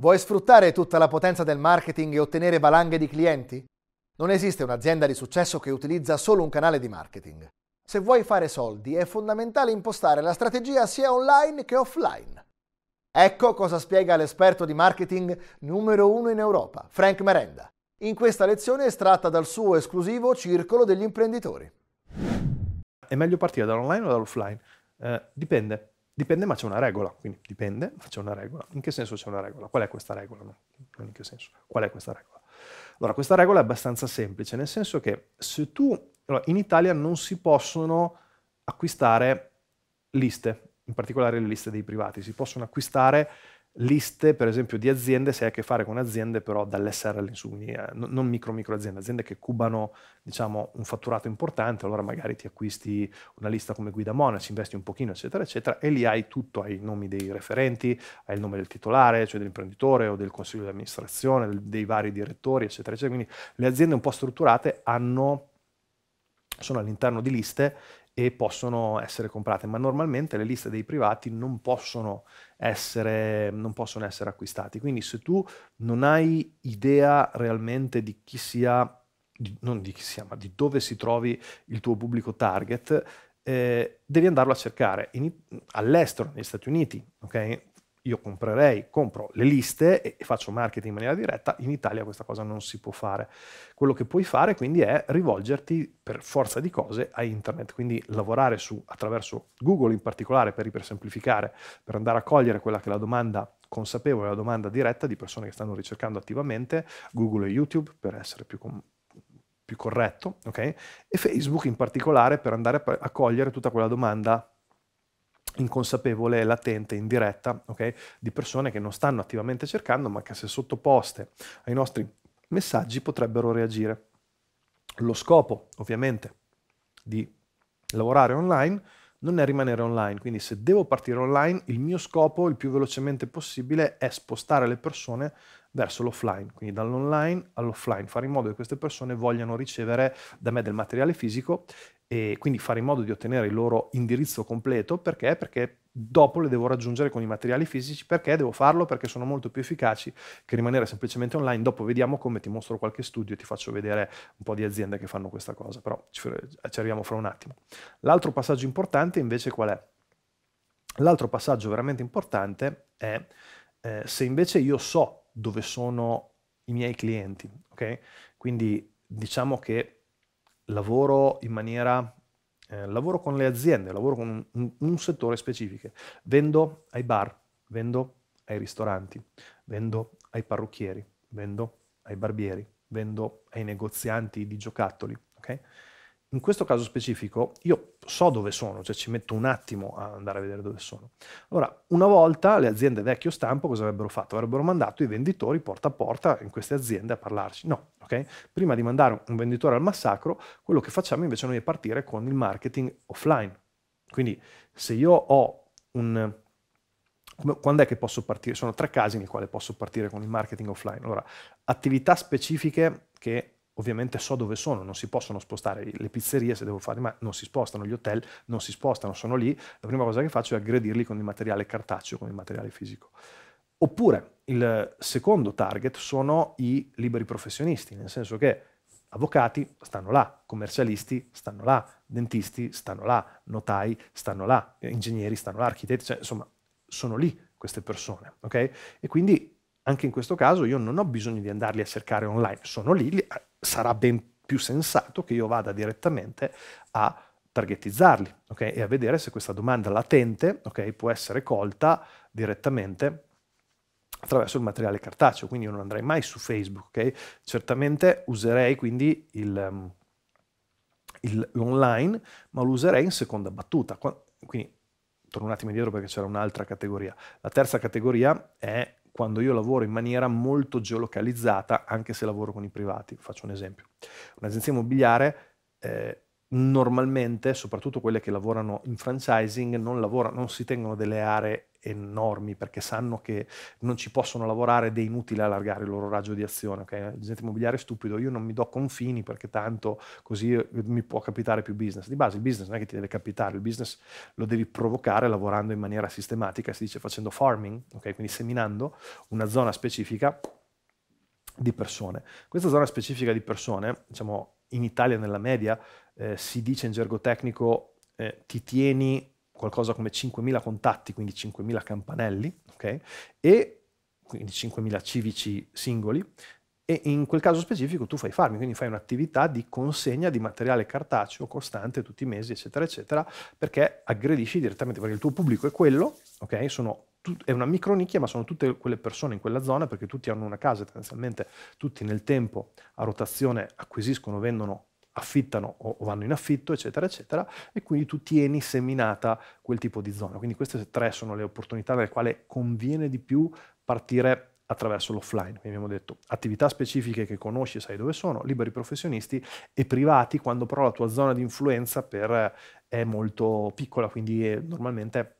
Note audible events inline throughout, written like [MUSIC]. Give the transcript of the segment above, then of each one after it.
Vuoi sfruttare tutta la potenza del marketing e ottenere valanghe di clienti? Non esiste un'azienda di successo che utilizza solo un canale di marketing. Se vuoi fare soldi è fondamentale impostare la strategia sia online che offline. Ecco cosa spiega l'esperto di marketing numero uno in Europa, Frank Merenda, in questa lezione estratta dal suo esclusivo Circolo degli imprenditori. È meglio partire dall'online o dall'offline? Eh, dipende. Dipende, ma c'è una regola. Quindi dipende, ma c'è una regola. In che senso c'è una regola? Qual è questa regola? No, non in che senso. Qual è questa regola? Allora, questa regola è abbastanza semplice, nel senso che se tu... Allora, in Italia non si possono acquistare liste, in particolare le liste dei privati, si possono acquistare liste, per esempio, di aziende, se hai a che fare con aziende però dall'SRL in quindi eh, non micro micro aziende, aziende che cubano diciamo, un fatturato importante, allora magari ti acquisti una lista come Guida Monaci, investi un pochino, eccetera, eccetera, e lì hai tutto, hai i nomi dei referenti, hai il nome del titolare, cioè dell'imprenditore o del consiglio di amministrazione, dei vari direttori, eccetera, eccetera. Quindi le aziende un po' strutturate hanno sono all'interno di liste e possono essere comprate, ma normalmente le liste dei privati non possono essere, non possono essere acquistati. Quindi se tu non hai idea realmente di chi sia, di, non di chi sia, ma di dove si trovi il tuo pubblico target, eh, devi andarlo a cercare in, all'estero, negli Stati Uniti, okay? io comprerei, compro le liste e faccio marketing in maniera diretta, in Italia questa cosa non si può fare. Quello che puoi fare quindi è rivolgerti per forza di cose a internet, quindi lavorare su, attraverso Google in particolare per ipersemplificare, per andare a cogliere quella che è la domanda consapevole, la domanda diretta di persone che stanno ricercando attivamente, Google e YouTube per essere più, com- più corretto, okay? e Facebook in particolare per andare a cogliere tutta quella domanda inconsapevole, latente, indiretta, okay? di persone che non stanno attivamente cercando, ma che se sottoposte ai nostri messaggi potrebbero reagire. Lo scopo, ovviamente, di lavorare online non è rimanere online, quindi se devo partire online, il mio scopo il più velocemente possibile è spostare le persone verso l'offline, quindi dall'online all'offline, fare in modo che queste persone vogliano ricevere da me del materiale fisico e quindi fare in modo di ottenere il loro indirizzo completo perché? Perché dopo le devo raggiungere con i materiali fisici perché devo farlo perché sono molto più efficaci che rimanere semplicemente online dopo vediamo come ti mostro qualche studio e ti faccio vedere un po' di aziende che fanno questa cosa però ci arriviamo fra un attimo l'altro passaggio importante invece qual è? l'altro passaggio veramente importante è eh, se invece io so dove sono i miei clienti ok? quindi diciamo che lavoro in maniera... Eh, lavoro con le aziende, lavoro con un, un settore specifico. Vendo ai bar, vendo ai ristoranti, vendo ai parrucchieri, vendo ai barbieri, vendo ai negozianti di giocattoli. ok? In questo caso specifico io so dove sono, cioè ci metto un attimo a andare a vedere dove sono. Allora, una volta le aziende vecchio stampo cosa avrebbero fatto? Avrebbero mandato i venditori porta a porta in queste aziende a parlarci. No, ok? Prima di mandare un venditore al massacro, quello che facciamo invece noi è partire con il marketing offline. Quindi se io ho un quando è che posso partire? Sono tre casi nei quali posso partire con il marketing offline. Allora, attività specifiche che ovviamente so dove sono, non si possono spostare le pizzerie se devo fare, ma non si spostano gli hotel, non si spostano, sono lì, la prima cosa che faccio è aggredirli con il materiale cartaceo, con il materiale fisico. Oppure il secondo target sono i liberi professionisti, nel senso che avvocati stanno là, commercialisti stanno là, dentisti stanno là, notai stanno là, ingegneri stanno là, architetti, cioè, insomma, sono lì queste persone, ok? E quindi anche in questo caso io non ho bisogno di andarli a cercare online, sono lì, sarà ben più sensato che io vada direttamente a targetizzarli okay? e a vedere se questa domanda latente okay, può essere colta direttamente attraverso il materiale cartaceo, quindi io non andrei mai su Facebook, okay? certamente userei quindi il, ehm, il, l'online, ma lo userei in seconda battuta, quindi torno un attimo indietro perché c'era un'altra categoria. La terza categoria è quando io lavoro in maniera molto geolocalizzata, anche se lavoro con i privati. Faccio un esempio. Un'agenzia immobiliare eh, normalmente, soprattutto quelle che lavorano in franchising, non, lavorano, non si tengono delle aree enormi perché sanno che non ci possono lavorare ed è inutile allargare il loro raggio di azione. Okay? L'agente immobiliare è stupido, io non mi do confini perché tanto così eh, mi può capitare più business. Di base il business non è che ti deve capitare, il business lo devi provocare lavorando in maniera sistematica, si dice facendo farming, okay? quindi seminando una zona specifica di persone. Questa zona specifica di persone, diciamo in Italia nella media, eh, si dice in gergo tecnico eh, ti tieni qualcosa come 5.000 contatti, quindi 5.000 campanelli, okay? e quindi 5.000 civici singoli, e in quel caso specifico tu fai farming, quindi fai un'attività di consegna di materiale cartaceo costante tutti i mesi, eccetera, eccetera, perché aggredisci direttamente, perché il tuo pubblico è quello, ok? Sono è una micronicchia, ma sono tutte quelle persone in quella zona, perché tutti hanno una casa, tendenzialmente tutti nel tempo a rotazione acquisiscono, vendono affittano o vanno in affitto, eccetera, eccetera, e quindi tu tieni seminata quel tipo di zona. Quindi queste tre sono le opportunità dalle quali conviene di più partire attraverso l'offline. Quindi abbiamo detto attività specifiche che conosci e sai dove sono, liberi professionisti e privati quando però la tua zona di influenza per, eh, è molto piccola, quindi è, eh, normalmente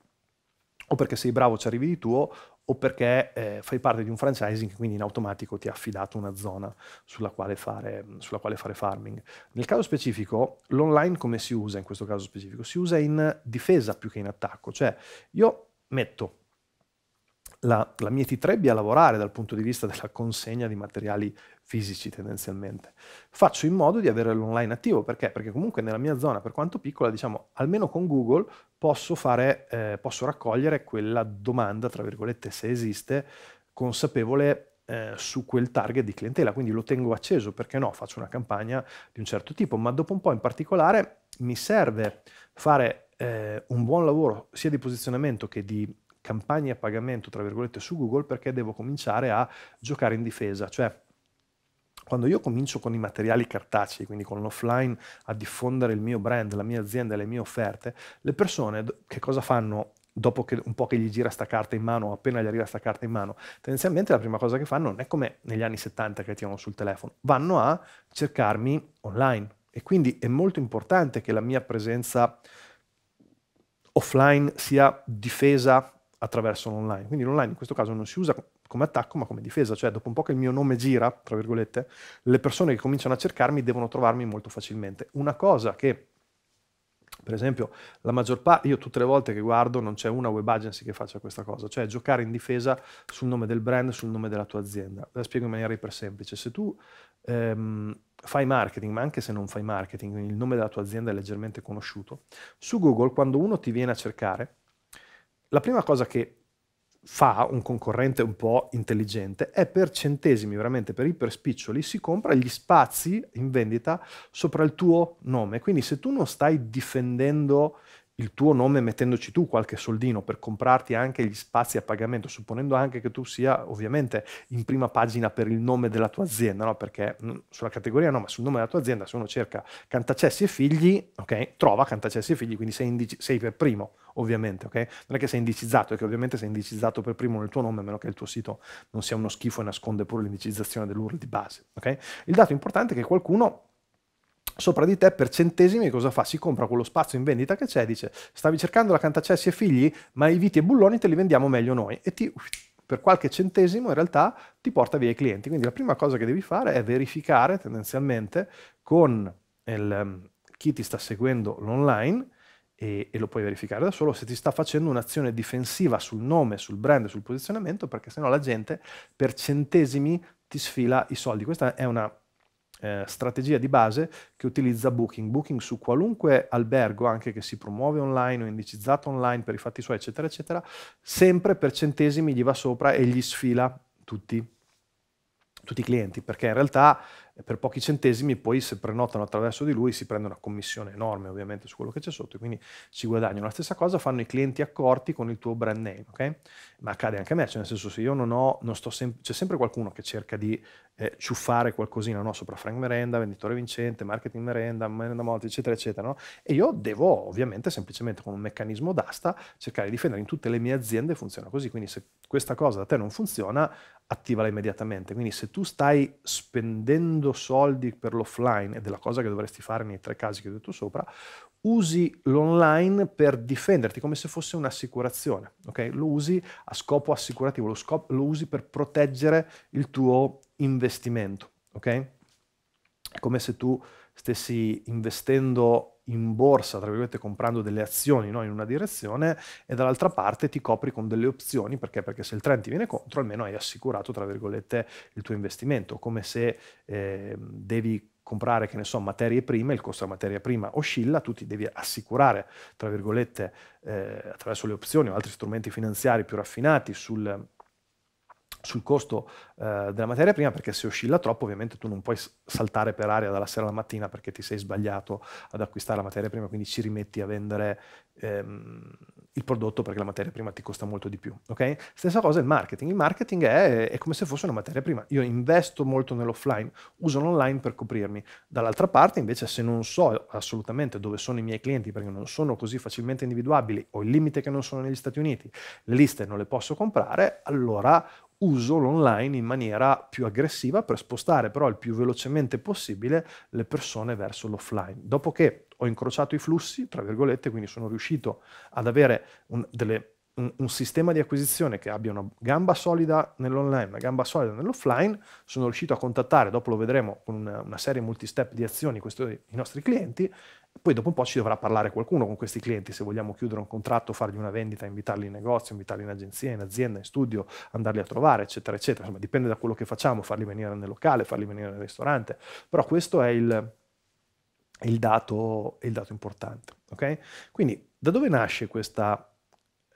o perché sei bravo ci arrivi di tuo o perché eh, fai parte di un franchising, quindi in automatico ti ha affidato una zona sulla quale, fare, sulla quale fare farming. Nel caso specifico, l'online come si usa in questo caso specifico? Si usa in difesa più che in attacco, cioè io metto la, la, mia T3 a lavorare dal punto di vista della consegna di materiali fisici tendenzialmente. Faccio in modo di avere l'online attivo, perché? Perché comunque nella mia zona, per quanto piccola, diciamo, almeno con Google posso, fare, eh, posso raccogliere quella domanda, tra virgolette, se esiste, consapevole eh, su quel target di clientela, quindi lo tengo acceso, perché no, faccio una campagna di un certo tipo, ma dopo un po' in particolare mi serve fare eh, un buon lavoro sia di posizionamento che di campagne a pagamento, tra virgolette, su Google, perché devo cominciare a giocare in difesa, cioè quando io comincio con i materiali cartacei, quindi con l'offline, a diffondere il mio brand, la mia azienda, le mie offerte, le persone che cosa fanno dopo che un po' che gli gira sta carta in mano, appena gli arriva sta carta in mano, tendenzialmente la prima cosa che fanno non è come negli anni 70 che tirano sul telefono, vanno a cercarmi online. E quindi è molto importante che la mia presenza offline sia difesa attraverso l'online. Quindi l'online in questo caso non si usa come attacco ma come difesa, cioè dopo un po' che il mio nome gira, tra virgolette, le persone che cominciano a cercarmi devono trovarmi molto facilmente. Una cosa che per esempio, la maggior parte, io tutte le volte che guardo non c'è una web agency che faccia questa cosa, cioè giocare in difesa sul nome del brand, sul nome della tua azienda. La spiego in maniera iper semplice. Se tu ehm, fai marketing, ma anche se non fai marketing, il nome della tua azienda è leggermente conosciuto, su Google quando uno ti viene a cercare, la prima cosa che fa un concorrente un po' intelligente è per centesimi, veramente per iperspiccioli si compra gli spazi in vendita sopra il tuo nome. Quindi se tu non stai difendendo il tuo nome mettendoci tu qualche soldino per comprarti anche gli spazi a pagamento, supponendo anche che tu sia ovviamente in prima pagina per il nome della tua azienda, no? perché mm, sulla categoria no, ma sul nome della tua azienda se uno cerca Cantacessi e figli, okay, trova Cantacessi e figli, quindi sei, indici- sei per primo ovviamente, okay? non è che sei indicizzato, è che ovviamente sei indicizzato per primo nel tuo nome, a meno che il tuo sito non sia uno schifo e nasconde pure l'indicizzazione dell'URL di base. Okay? Il dato importante è che qualcuno sopra di te per centesimi cosa fa? Si compra quello spazio in vendita che c'è e dice stavi cercando la cantacessi e figli ma i viti e bulloni te li vendiamo meglio noi e ti per qualche centesimo in realtà ti porta via i clienti. Quindi la prima cosa che devi fare è verificare tendenzialmente con il, ehm, chi ti sta seguendo l'online e, e, lo puoi verificare da solo se ti sta facendo un'azione difensiva sul nome, sul brand, sul posizionamento perché sennò la gente per centesimi ti sfila i soldi. Questa è una eh, strategia di base che utilizza Booking. Booking su qualunque albergo, anche che si promuove online o indicizzato online per i fatti suoi, eccetera, eccetera, sempre per centesimi gli va sopra e gli sfila tutti, tutti i clienti, perché in realtà e per pochi centesimi poi se prenotano attraverso di lui si prende una commissione enorme ovviamente su quello che c'è sotto e quindi ci guadagnano. La stessa cosa fanno i clienti accorti con il tuo brand name, ok? Ma accade anche a me, cioè nel senso se io non ho, non sto sem- c'è sempre qualcuno che cerca di eh, ciuffare qualcosina no? sopra Frank Merenda, venditore vincente, marketing Merenda, Merenda Molti, eccetera, eccetera, no? E io devo ovviamente semplicemente con un meccanismo d'asta cercare di difendere in tutte le mie aziende funziona così, quindi se questa cosa da te non funziona, attivala immediatamente. Quindi se tu stai spendendo soldi per l'offline, ed è la cosa che dovresti fare nei tre casi che ho detto sopra, usi l'online per difenderti come se fosse un'assicurazione, okay? Lo usi a scopo assicurativo, lo, scop- lo, usi per proteggere il tuo investimento, ok? come se tu stessi investendo in borsa, tra virgolette, comprando delle azioni no? in una direzione e dall'altra parte ti copri con delle opzioni perché? perché se il trend ti viene contro almeno hai assicurato, tra virgolette, il tuo investimento, come se eh, devi comprare, che ne so, materie prime, il costo della materia prima oscilla, tu ti devi assicurare, tra virgolette, eh, attraverso le opzioni o altri strumenti finanziari più raffinati sul sul costo eh, della materia prima perché se oscilla troppo ovviamente tu non puoi saltare per aria dalla sera alla mattina perché ti sei sbagliato ad acquistare la materia prima quindi ci rimetti a vendere ehm, il prodotto perché la materia prima ti costa molto di più okay? stessa cosa il marketing il marketing è, è, come se fosse una materia prima io investo molto nell'offline uso l'online per coprirmi dall'altra parte invece se non so assolutamente dove sono i miei clienti perché non sono così facilmente individuabili ho il limite che non sono negli Stati Uniti le liste non le posso comprare allora uso l'online in maniera più aggressiva per spostare però il più velocemente possibile le persone verso l'offline. Dopo che ho incrociato i flussi, tra virgolette, quindi sono riuscito ad avere un, delle un, un, sistema di acquisizione che abbia una gamba solida nell'online, una gamba solida nell'offline, sono riuscito a contattare, dopo lo vedremo con una, una serie multi-step di azioni, questo, i nostri clienti, poi dopo un po' ci dovrà parlare qualcuno con questi clienti se vogliamo chiudere un contratto, fargli una vendita, invitarli in negozio, invitarli in agenzia, in azienda, in studio, andarli a trovare, eccetera, eccetera. Insomma, dipende da quello che facciamo, farli venire nel locale, farli venire nel ristorante. Però questo è il, il, dato, il dato, importante. Okay? Quindi da dove nasce questa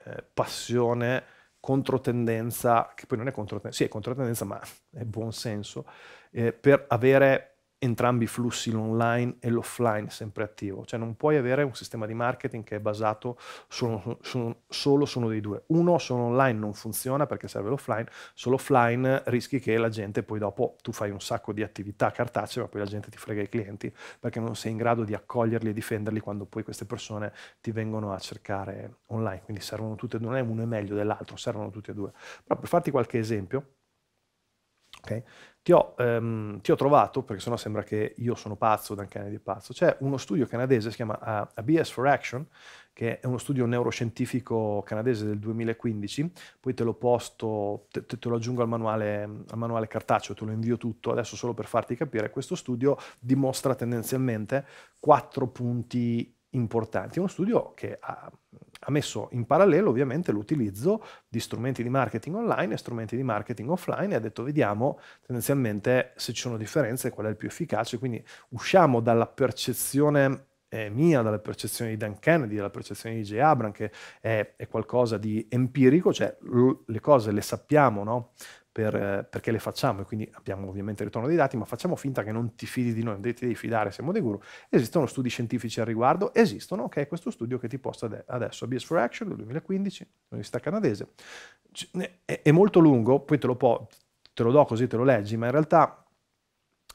eh, passione, controtendenza, che poi non è controtendenza, sì è controtendenza ma è buon senso, eh, per avere entrambi i flussi, l'online e l'offline, sempre attivo. Cioè non puoi avere un sistema di marketing che è basato su, su, solo su uno dei due. Uno, solo online non funziona perché serve l'offline, solo offline rischi che la gente poi dopo, tu fai un sacco di attività cartacee, ma poi la gente ti frega i clienti perché non sei in grado di accoglierli e difenderli quando poi queste persone ti vengono a cercare online. Quindi servono tutte e due, non è uno è meglio dell'altro, servono tutti e due. Però per farti qualche esempio, okay, ti ho, ehm, ti ho, trovato, perché sennò sembra che io sono pazzo, Dan Kennedy è pazzo, c'è uno studio canadese, si chiama eh, ABS for Action, che è uno studio neuroscientifico canadese del 2015, poi te lo posto, te, te lo aggiungo al manuale, al manuale, cartaceo, te lo invio tutto, adesso solo per farti capire, questo studio dimostra tendenzialmente quattro punti importanti, è uno studio che ha ha messo in parallelo ovviamente l'utilizzo di strumenti di marketing online e strumenti di marketing offline e ha detto vediamo tendenzialmente se ci sono differenze qual è il più efficace, quindi usciamo dalla percezione eh, mia, dalla percezione di Dan Kennedy, dalla percezione di J. Abram, che è, è qualcosa di empirico, cioè le cose le sappiamo, no? per, eh, perché le facciamo e quindi abbiamo ovviamente il ritorno dei dati, ma facciamo finta che non ti fidi di noi, non ti devi fidare, siamo dei guru. Esistono studi scientifici al riguardo, esistono, che è questo studio che ti posto adesso, ABS for Action del 2015, l'Università canadese, è, è molto lungo, poi te lo, po- te lo do così te lo leggi, ma in realtà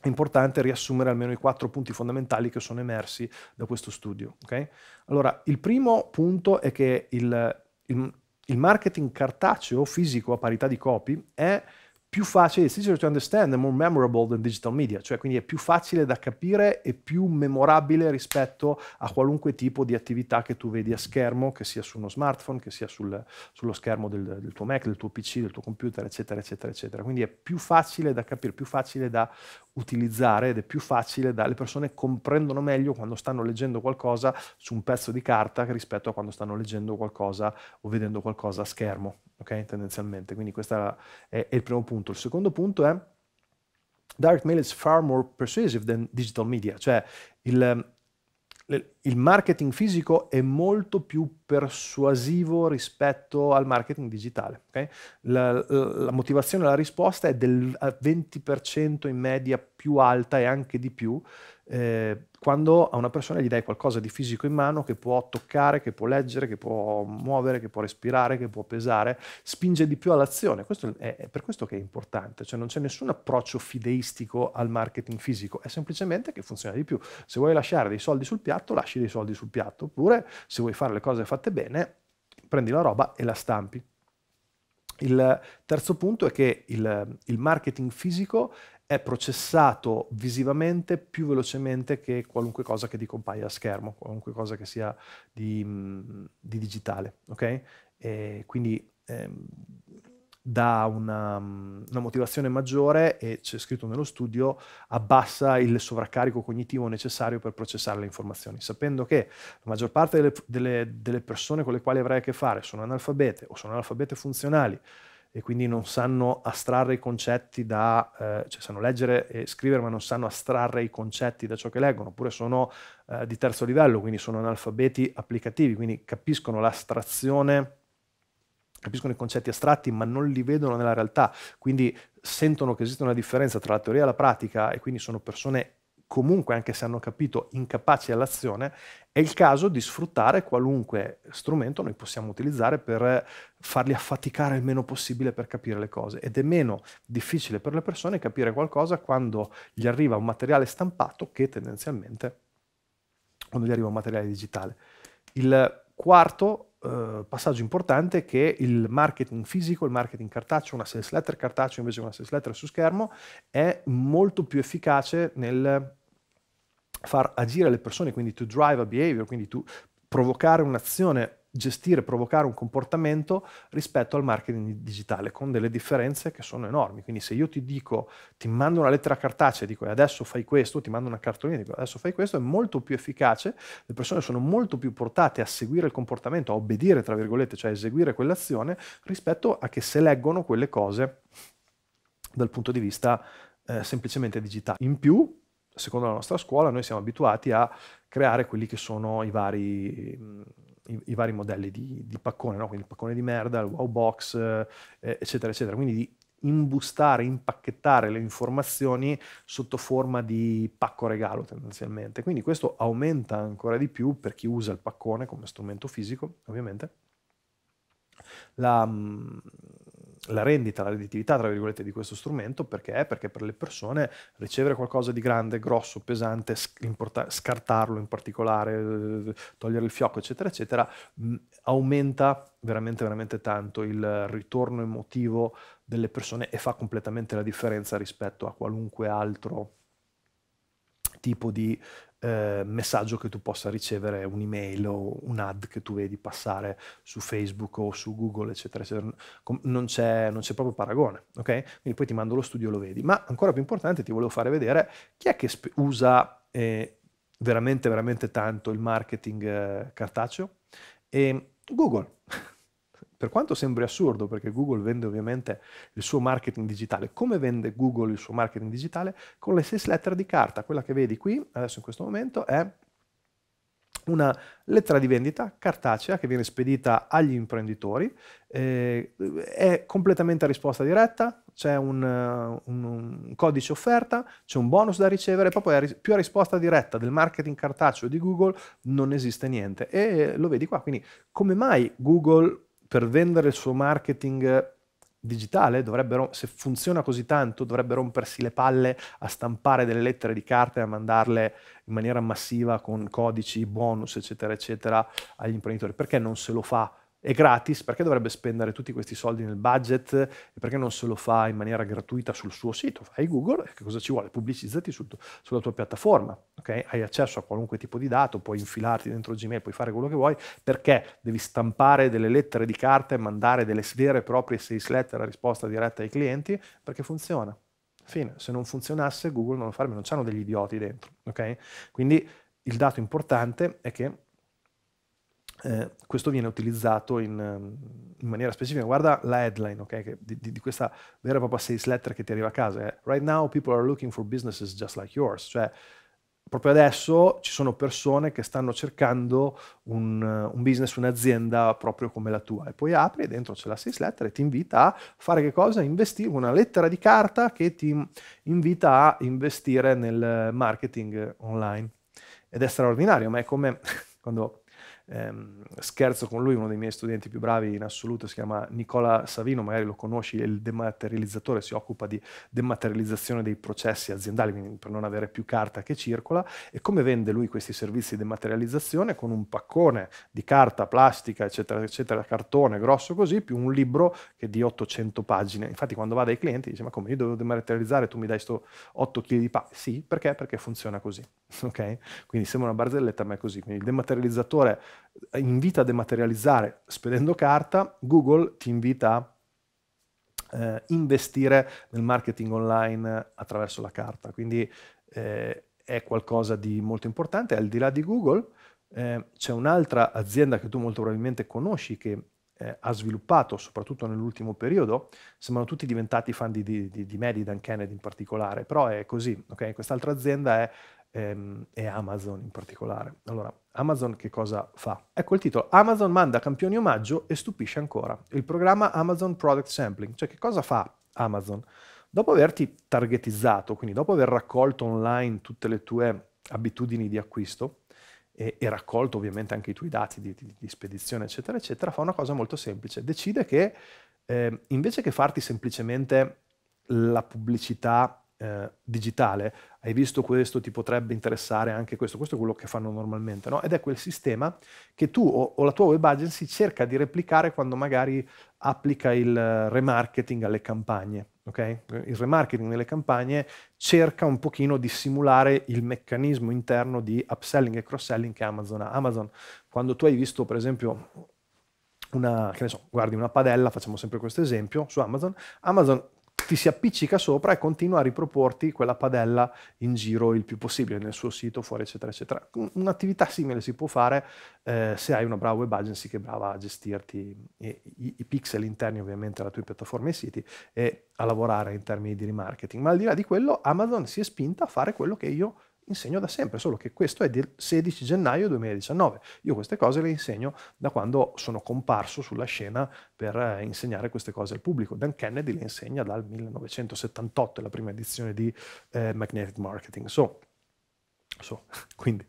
è importante riassumere almeno i quattro punti fondamentali che sono emersi da questo studio. Okay? Allora, il primo punto è che il, il marketing cartaceo, fisico, a parità di copy, è più facile, it's easier to understand and more memorable than digital media, cioè quindi è più facile da capire e più memorabile rispetto a qualunque tipo di attività che tu vedi a schermo, che sia su uno smartphone, che sia sul, sullo schermo del, del, tuo Mac, del tuo PC, del tuo computer, eccetera, eccetera, eccetera. Quindi è più facile da capire, più facile da utilizzare ed è più facile, da, le persone comprendono meglio quando stanno leggendo qualcosa su un pezzo di carta rispetto a quando stanno leggendo qualcosa o vedendo qualcosa a schermo, ok? Tendenzialmente, quindi questo è, è il primo punto. Il secondo punto è direct mail is far more persuasive than digital media, cioè il, il marketing fisico è molto più persuasivo rispetto al marketing digitale. Okay? La, la, la, motivazione alla risposta è del 20% in media più alta e anche di più eh, quando a una persona gli dai qualcosa di fisico in mano che può toccare, che può leggere, che può muovere, che può respirare, che può pesare, spinge di più all'azione. Questo è, è per questo che è importante, cioè non c'è nessun approccio fideistico al marketing fisico, è semplicemente che funziona di più. Se vuoi lasciare dei soldi sul piatto, lasci dei soldi sul piatto, oppure se vuoi fare le cose fatte bene, prendi la roba e la stampi. Il terzo punto è che il, il marketing fisico è processato visivamente più velocemente che qualunque cosa che ti compaia a schermo, qualunque cosa che sia di, mm, di digitale. ok? E quindi ehm, dà una, mm, una, motivazione maggiore e c'è scritto nello studio, abbassa il sovraccarico cognitivo necessario per processare le informazioni, sapendo che la maggior parte delle, delle, delle persone con le quali avrai a che fare sono analfabete o sono analfabete funzionali e quindi non sanno astrarre i concetti da, eh, cioè sanno leggere e scrivere ma non sanno astrarre i concetti da ciò che leggono, oppure sono eh, di terzo livello, quindi sono analfabeti applicativi, quindi capiscono l'astrazione, capiscono i concetti astratti ma non li vedono nella realtà, quindi sentono che esiste una differenza tra la teoria e la pratica e quindi sono persone comunque, anche se hanno capito, incapaci all'azione, è il caso di sfruttare qualunque strumento noi possiamo utilizzare per farli affaticare il meno possibile per capire le cose. Ed è meno difficile per le persone capire qualcosa quando gli arriva un materiale stampato che tendenzialmente quando gli arriva un materiale digitale. Il quarto eh, passaggio importante è che il marketing fisico, il marketing cartaceo, una sales letter cartaceo invece che una sales letter su schermo, è molto più efficace nel far agire le persone, quindi to drive a behavior, quindi to provocare un'azione gestire, provocare un comportamento rispetto al marketing digitale, con delle differenze che sono enormi. Quindi se io ti dico, ti mando una lettera cartacea e dico adesso fai questo, ti mando una cartolina e dico adesso fai questo, è molto più efficace, le persone sono molto più portate a seguire il comportamento, a obbedire, tra virgolette, cioè a eseguire quell'azione, rispetto a che se leggono quelle cose dal punto di vista eh, semplicemente digitale. In più, secondo la nostra scuola, noi siamo abituati a creare quelli che sono i vari, i, i vari modelli di, di paccone, no? quindi il paccone di merda, il wow box, eh, eccetera, eccetera. Quindi di imbustare, impacchettare le informazioni sotto forma di pacco regalo tendenzialmente. Quindi questo aumenta ancora di più per chi usa il paccone come strumento fisico, ovviamente, la, mm, la rendita, la redditività, tra virgolette, di questo strumento, perché? Perché per le persone ricevere qualcosa di grande, grosso, pesante, scartarlo in particolare, eh, togliere il fiocco, eccetera, eccetera, mm, aumenta veramente, veramente tanto il ritorno emotivo delle persone e fa completamente la differenza rispetto a qualunque altro tipo di eh, messaggio che tu possa ricevere, un'email o un ad che tu vedi passare su Facebook o su Google, eccetera, eccetera. Non c'è, non c'è proprio paragone, ok? Quindi poi ti mando lo studio e lo vedi. Ma ancora più importante, ti volevo fare vedere chi è che sp- usa eh, veramente, veramente tanto il marketing eh, cartaceo. E ehm, Google per quanto sembri assurdo, perché Google vende ovviamente il suo marketing digitale, come vende Google il suo marketing digitale? Con le stesse lettere di carta, quella che vedi qui, adesso in questo momento, è una lettera di vendita cartacea che viene spedita agli imprenditori, eh, è completamente a risposta diretta, c'è un, un, un, codice offerta, c'è un bonus da ricevere, proprio a, più a risposta diretta del marketing cartaceo di Google non esiste niente e lo vedi qua, quindi come mai Google per vendere il suo marketing digitale dovrebbero, se funziona così tanto, dovrebbero rompersi le palle a stampare delle lettere di carta e a mandarle in maniera massiva con codici, bonus, eccetera, eccetera, agli imprenditori. Perché non se lo fa è gratis, perché dovrebbe spendere tutti questi soldi nel budget perché non se lo fa in maniera gratuita sul suo sito? Fai Google e che cosa ci vuole? Pubblicizzati sul, sulla tua piattaforma, okay? Hai accesso a qualunque tipo di dato, puoi infilarti dentro Gmail, puoi fare quello che vuoi, perché devi stampare delle lettere di carta e mandare delle vere e proprie sales letter a risposta diretta ai clienti? Perché funziona. Fine. Se non funzionasse Google non lo farebbe, non c'hanno degli idioti dentro, okay? Quindi il dato importante è che eh, questo viene utilizzato in, ehm, in, maniera specifica. Guarda la headline okay, di, di, di, questa vera e propria sales letter che ti arriva a casa. Eh. Right now people are looking for businesses just like yours. Cioè, proprio adesso ci sono persone che stanno cercando un, eh, un, business, un'azienda proprio come la tua. E poi apri e dentro c'è la sales letter e ti invita a fare che cosa? Investire, una lettera di carta che ti invita a investire nel marketing online. Ed è straordinario, ma è come [LAUGHS] quando ehm, scherzo con lui, uno dei miei studenti più bravi in assoluto, si chiama Nicola Savino, magari lo conosci, è il dematerializzatore, si occupa di dematerializzazione dei processi aziendali, quindi per non avere più carta che circola, e come vende lui questi servizi di dematerializzazione con un paccone di carta, plastica, eccetera, eccetera, cartone grosso così, più un libro che è di 800 pagine. Infatti quando va dai clienti dice, ma come, io devo dematerializzare, tu mi dai sto 8 kg di pa... Sì, perché? Perché funziona così, [LAUGHS] ok? Quindi sembra una barzelletta, ma è così. Quindi il dematerializzatore invita a dematerializzare spedendo carta, Google ti invita a eh, investire nel marketing online attraverso la carta. Quindi eh, è qualcosa di molto importante. Al di là di Google eh, c'è un'altra azienda che tu molto probabilmente conosci che eh, ha sviluppato, soprattutto nell'ultimo periodo, sembrano tutti diventati fan di, di, di me, di Dan Kennedy in particolare, però è così. Okay? Quest'altra azienda è, ehm, è Amazon in particolare. Allora, Amazon che cosa fa? Ecco il titolo, Amazon manda campioni omaggio e stupisce ancora. Il programma Amazon Product Sampling, cioè che cosa fa Amazon? Dopo averti targetizzato, quindi dopo aver raccolto online tutte le tue abitudini di acquisto e, e raccolto ovviamente anche i tuoi dati di, di, di, spedizione, eccetera, eccetera, fa una cosa molto semplice. Decide che eh, invece che farti semplicemente la pubblicità eh, digitale, hai visto questo, ti potrebbe interessare anche questo, questo è quello che fanno normalmente, no? ed è quel sistema che tu o, o, la tua web agency cerca di replicare quando magari applica il remarketing alle campagne. Okay? Il remarketing nelle campagne cerca un pochino di simulare il meccanismo interno di upselling e cross-selling che Amazon ha. Amazon, quando tu hai visto per esempio una, che ne so, guardi una padella, facciamo sempre questo esempio, su Amazon, Amazon ti si appiccica sopra e continua a riproporti quella padella in giro il più possibile nel suo sito, fuori, eccetera, eccetera. Un'attività simile si può fare eh, se hai una brava web agency che è brava a gestirti i, i, i pixel interni ovviamente alla tua piattaforma e siti e a lavorare in termini di remarketing. Ma al di là di quello, Amazon si è spinta a fare quello che io insegno da sempre, solo che questo è del 16 gennaio 2019. Io queste cose le insegno da quando sono comparso sulla scena per eh, insegnare queste cose al pubblico. Dan Kennedy le insegna dal 1978, la prima edizione di eh, Magnetic Marketing. So, so [LAUGHS] quindi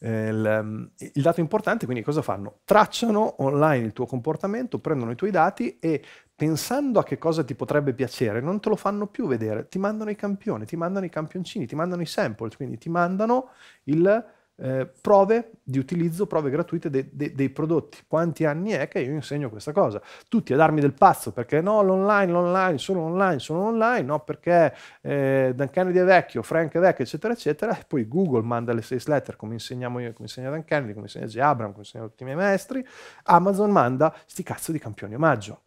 eh, il, ehm, il, dato importante, quindi cosa fanno? Tracciano online il tuo comportamento, prendono i tuoi dati e pensando a che cosa ti potrebbe piacere, non te lo fanno più vedere, ti mandano i campioni, ti mandano i campioncini, ti mandano i samples, quindi ti mandano il, eh, prove di utilizzo, prove gratuite de, de, dei prodotti. Quanti anni è che io insegno questa cosa? Tutti a darmi del pazzo perché no, l'online, l'online, solo online, solo online, no perché eh, Dan Kennedy è vecchio, Frank è vecchio, eccetera, eccetera, e poi Google manda le sales letter come insegniamo io, come insegna Dan Kennedy, come insegna G. Abram, come insegnano tutti i miei maestri, Amazon manda sti cazzo di campioni omaggio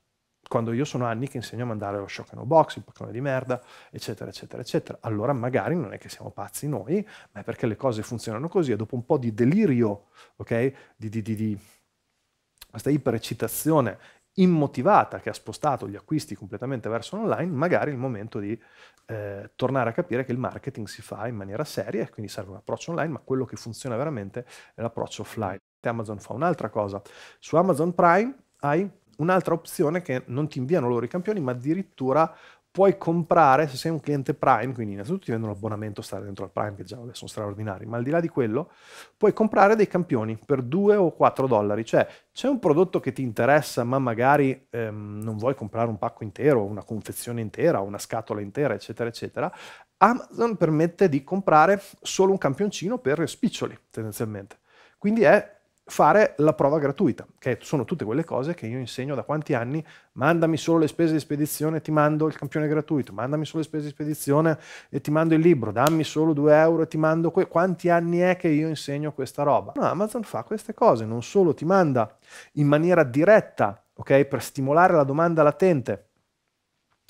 quando io sono anni che insegno a mandare lo shock box, il paccone di merda, eccetera, eccetera, eccetera. Allora magari non è che siamo pazzi noi, ma è perché le cose funzionano così e dopo un po' di delirio, ok? Di, di, di, di questa ipereccitazione immotivata che ha spostato gli acquisti completamente verso l'online, magari è il momento di eh, tornare a capire che il marketing si fa in maniera seria e quindi serve un approccio online, ma quello che funziona veramente è l'approccio offline. Amazon fa un'altra cosa. Su Amazon Prime hai un'altra opzione che non ti inviano loro i campioni, ma addirittura puoi comprare se sei un cliente Prime, quindi innanzitutto ti vendono l'abbonamento stare dentro al Prime, che già sono straordinari, ma al di là di quello puoi comprare dei campioni per 2 o 4 dollari, cioè c'è un prodotto che ti interessa ma magari ehm, non vuoi comprare un pacco intero, una confezione intera, una scatola intera, eccetera, eccetera, Amazon permette di comprare solo un campioncino per spiccioli tendenzialmente. Quindi è fare la prova gratuita, che sono tutte quelle cose che io insegno da quanti anni, mandami solo le spese di spedizione e ti mando il campione gratuito, mandami solo le spese di spedizione e ti mando il libro, dammi solo 2 euro e ti mando que- quanti anni è che io insegno questa roba. No, Amazon fa queste cose, non solo ti manda in maniera diretta, ok, per stimolare la domanda latente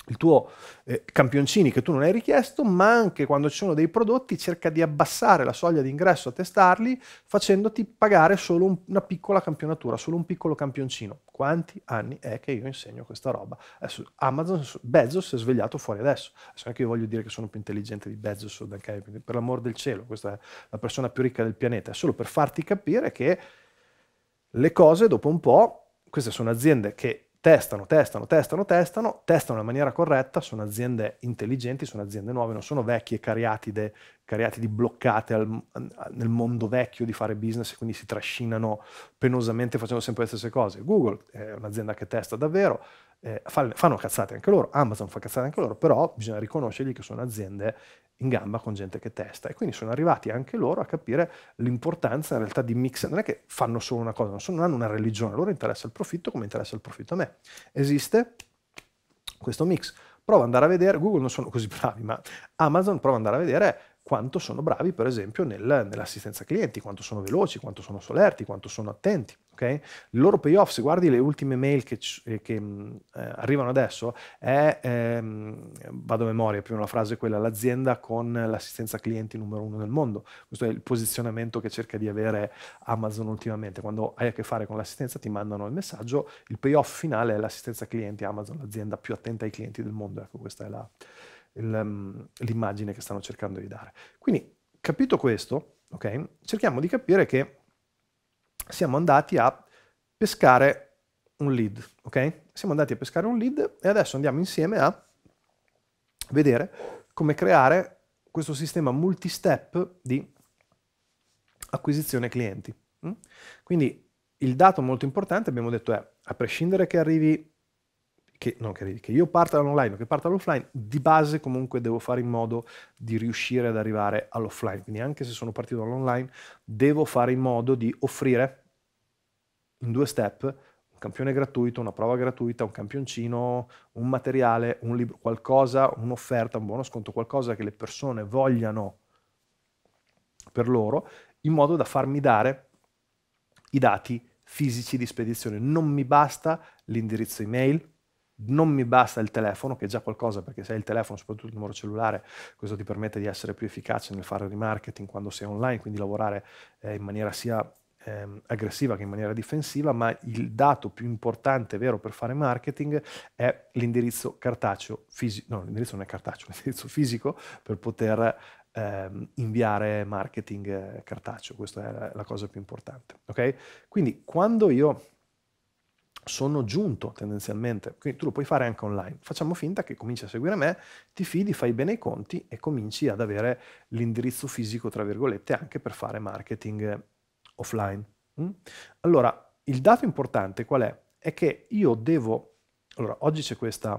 il tuo eh, campioncini che tu non hai richiesto, ma anche quando ci sono dei prodotti cerca di abbassare la soglia di ingresso a testarli facendoti pagare solo un, una piccola campionatura, solo un piccolo campioncino. Quanti anni è che io insegno questa roba? Adesso Amazon, Bezos si è svegliato fuori adesso. Adesso non io voglio dire che sono più intelligente di Bezos per l'amor del cielo, questa è la persona più ricca del pianeta, è solo per farti capire che le cose dopo un po', queste sono aziende che testano, testano, testano, testano, testano in maniera corretta, sono aziende intelligenti, sono aziende nuove, non sono vecchie cariatide, cariatidi bloccate al, nel mondo vecchio di fare business e quindi si trascinano penosamente facendo sempre le stesse cose. Google è un'azienda che testa davvero, eh, fanno cazzate anche loro, Amazon fa cazzate anche loro, però bisogna riconoscergli che sono aziende in gamba con gente che testa e quindi sono arrivati anche loro a capire l'importanza in realtà di mix, non è che fanno solo una cosa, non, sono, non hanno una religione, loro interessa il profitto come interessa il profitto a me. Esiste questo mix, prova ad andare a vedere, Google non sono così bravi, ma Amazon prova ad andare a vedere quanto sono bravi per esempio nel, nell'assistenza clienti, quanto sono veloci, quanto sono solerti, quanto sono attenti. Okay? Il loro payoff, se guardi le ultime mail che, eh, che mm, eh, arrivano adesso, è, ehm, vado a memoria, prima la frase è quella, l'azienda con l'assistenza clienti numero uno nel mondo. Questo è il posizionamento che cerca di avere Amazon ultimamente. Quando hai a che fare con l'assistenza ti mandano il messaggio, il payoff finale è l'assistenza clienti, Amazon, l'azienda più attenta ai clienti del mondo. Ecco, questa è la, Ehm, l'immagine che stanno cercando di dare. Quindi, capito questo, okay, cerchiamo di capire che siamo andati a pescare un lead, okay? Siamo andati a pescare un lead e adesso andiamo insieme a vedere come creare questo sistema multistep di acquisizione clienti. Mm? Quindi il dato molto importante, abbiamo detto, è a prescindere che arrivi che, no, che, che io parta dall'online o che parta dall'offline, di base comunque devo fare in modo di riuscire ad arrivare all'offline. Quindi anche se sono partito dall'online, devo fare in modo di offrire in due step un campione gratuito, una prova gratuita, un campioncino, un materiale, un libro, qualcosa, un'offerta, un buono sconto, qualcosa che le persone vogliano per loro, in modo da farmi dare i dati fisici di spedizione. Non mi basta l'indirizzo email, non mi basta il telefono, che è già qualcosa, perché se hai il telefono, soprattutto il numero cellulare, questo ti permette di essere più efficace nel fare remarketing quando sei online, quindi lavorare eh, in maniera sia eh, aggressiva che in maniera difensiva, ma il dato più importante, vero, per fare marketing è l'indirizzo cartaceo, fisico, no, l'indirizzo non è cartaceo, [LAUGHS] l'indirizzo fisico per poter ehm, inviare marketing eh, cartaceo, questa è la, la cosa più importante, ok? Quindi quando io sono giunto tendenzialmente, quindi tu lo puoi fare anche online. Facciamo finta che cominci a seguire me, ti fidi, fai bene i conti e cominci ad avere l'indirizzo fisico, tra virgolette, anche per fare marketing offline. Mm? Allora, il dato importante qual è? È che io devo... Allora, oggi c'è questa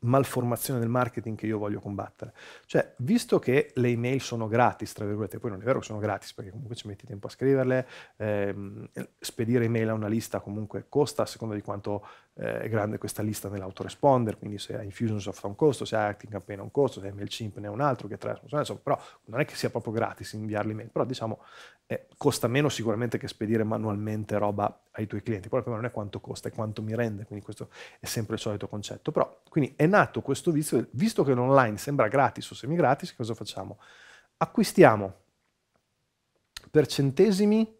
malformazione del marketing che io voglio combattere. Cioè, visto che le email sono gratis, tra virgolette, poi non è vero che sono gratis perché comunque ci metti tempo a scriverle, ehm, spedire email a una lista comunque costa a seconda di quanto eh, grande questa lista nell'autoresponder, quindi se ha Infusionsoft ha un costo, se ha Acting Campaign ha un costo, se ha MailChimp ne ha un altro, che insomma, però non è che sia proprio gratis inviarli mail, però diciamo eh, costa meno sicuramente che spedire manualmente roba ai tuoi clienti, poi il problema non è quanto costa, è quanto mi rende, quindi questo è sempre il solito concetto, però quindi è nato questo vizio, visto che l'online sembra gratis o semi gratis, cosa facciamo? Acquistiamo per centesimi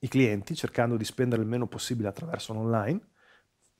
i clienti cercando di spendere il meno possibile attraverso l'online,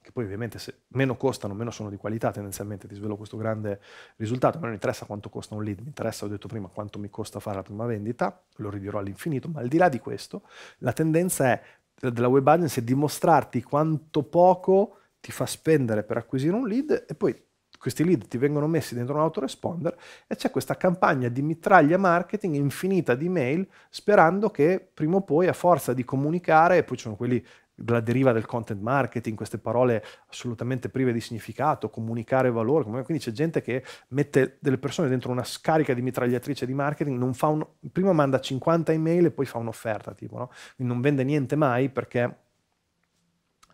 che poi ovviamente se meno costano, meno sono di qualità tendenzialmente, ti svelo questo grande risultato, a me non interessa quanto costa un lead, mi interessa, ho detto prima, quanto mi costa fare la prima vendita, lo ridirò all'infinito, ma al di là di questo, la tendenza è, eh, della web agency è dimostrarti quanto poco ti fa spendere per acquisire un lead e poi questi lead ti vengono messi dentro un autoresponder e c'è questa campagna di mitraglia marketing infinita di mail sperando che prima o poi a forza di comunicare, e poi ci sono quelli della deriva del content marketing, queste parole assolutamente prive di significato, comunicare valore, quindi c'è gente che mette delle persone dentro una scarica di mitragliatrice di marketing, un, prima manda 50 email e poi fa un'offerta, tipo, no? quindi non vende niente mai perché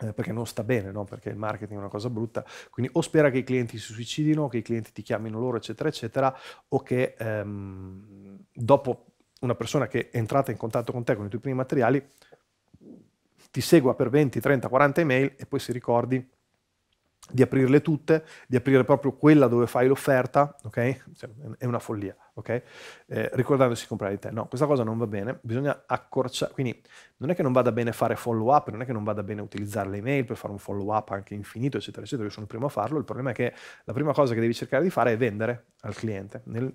eh, perché non sta bene, no? perché il marketing è una cosa brutta, quindi o spera che i clienti si suicidino, che i clienti ti chiamino loro, eccetera, eccetera, o che ehm, dopo una persona che è entrata in contatto con te con i tuoi primi materiali ti segua per 20, 30, 40 email e poi si ricordi di aprirle tutte, di aprire proprio quella dove fai l'offerta, ok? Cioè, è una follia, ok? Eh, ricordandosi di comprare di te. No, questa cosa non va bene, bisogna accorciare, quindi non è che non vada bene fare follow up, non è che non vada bene utilizzare le email per fare un follow up anche infinito, eccetera, eccetera, io sono il primo a farlo, il problema è che la prima cosa che devi cercare di fare è vendere al cliente, nel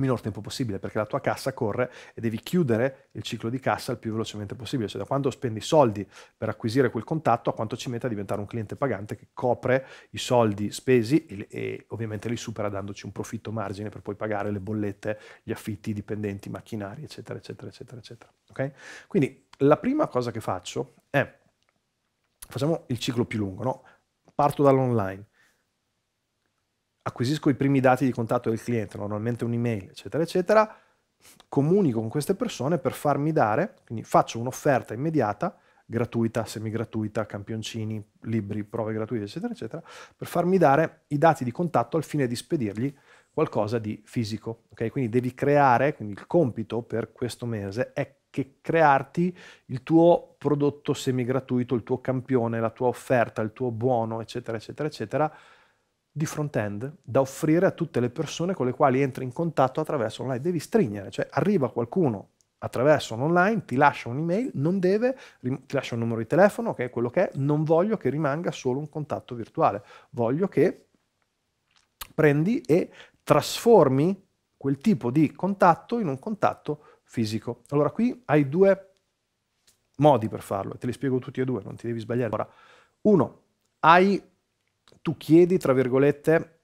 minor tempo possibile, perché la tua cassa corre e devi chiudere il ciclo di cassa il più velocemente possibile, cioè da quando spendi soldi per acquisire quel contatto a quanto ci mette a diventare un cliente pagante che copre i soldi spesi e, e ovviamente li supera dandoci un profitto margine per poi pagare le bollette, gli affitti, i dipendenti, i macchinari, eccetera, eccetera, eccetera, eccetera. Okay? Quindi la prima cosa che faccio è, facciamo il ciclo più lungo, no? parto dall'online acquisisco i primi dati di contatto del cliente, normalmente un'email, eccetera, eccetera, comunico con queste persone per farmi dare, quindi faccio un'offerta immediata, gratuita, semigratuita, campioncini, libri, prove gratuite, eccetera, eccetera, per farmi dare i dati di contatto al fine di spedirgli qualcosa di fisico. Okay? Quindi devi creare, quindi il compito per questo mese è che crearti il tuo prodotto semigratuito, il tuo campione, la tua offerta, il tuo buono, eccetera, eccetera, eccetera, di front-end da offrire a tutte le persone con le quali entri in contatto attraverso online. Devi stringere, cioè arriva qualcuno attraverso online, ti lascia un'email, non deve, ti lascia un numero di telefono, che è quello che è, non voglio che rimanga solo un contatto virtuale, voglio che prendi e trasformi quel tipo di contatto in un contatto fisico. Allora qui hai due modi per farlo, e te li spiego tutti e due, non ti devi sbagliare. Allora, uno, hai tu chiedi, tra virgolette,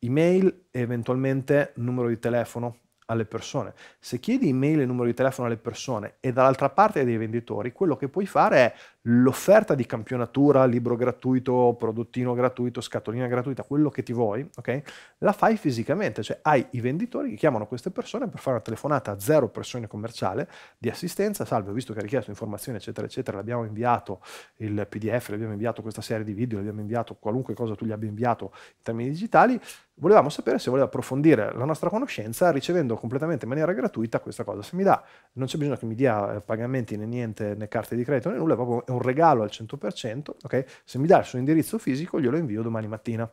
email e eventualmente numero di telefono alle persone. Se chiedi email e numero di telefono alle persone e dall'altra parte dei venditori, quello che puoi fare è l'offerta di campionatura, libro gratuito, prodottino gratuito, scatolina gratuita, quello che ti vuoi, ok? la fai fisicamente, cioè hai i venditori che chiamano queste persone per fare una telefonata a zero pressione commerciale di assistenza, salve, ho visto che ha richiesto informazioni, eccetera, eccetera, l'abbiamo inviato il PDF, l'abbiamo inviato questa serie di video, l'abbiamo inviato qualunque cosa tu gli abbia inviato in termini digitali, volevamo sapere se voleva approfondire la nostra conoscenza ricevendo completamente in maniera gratuita questa cosa. Se mi dà, non c'è bisogno che mi dia eh, pagamenti né niente né carte di credito né nulla, è proprio un regalo al 100%, okay? se mi dà il suo indirizzo fisico glielo invio domani mattina.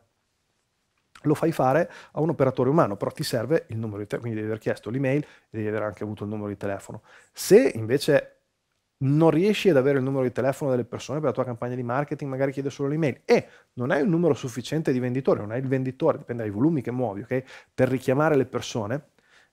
Lo fai fare a un operatore umano, però ti serve il numero di telefono, quindi devi aver chiesto l'email e devi aver anche avuto il numero di telefono. Se invece non riesci ad avere il numero di telefono delle persone per la tua campagna di marketing, magari chiede solo l'email e non hai un numero sufficiente di venditori, non hai il venditore, dipende dai volumi che muovi, okay? per richiamare le persone,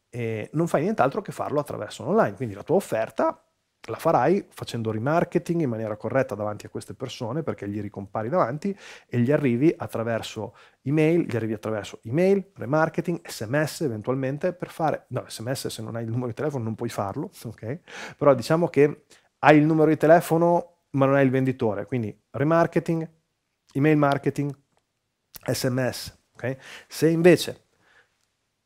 eh, non fai nient'altro che farlo attraverso l'online. Quindi la tua offerta la farai facendo remarketing in maniera corretta davanti a queste persone perché gli ricompari davanti e gli arrivi attraverso email, gli arrivi attraverso email, remarketing, sms eventualmente per fare, no sms se non hai il numero di telefono non puoi farlo, [LAUGHS] ok? Però diciamo che hai il numero di telefono ma non hai il venditore, quindi remarketing, email marketing, sms, ok? Se invece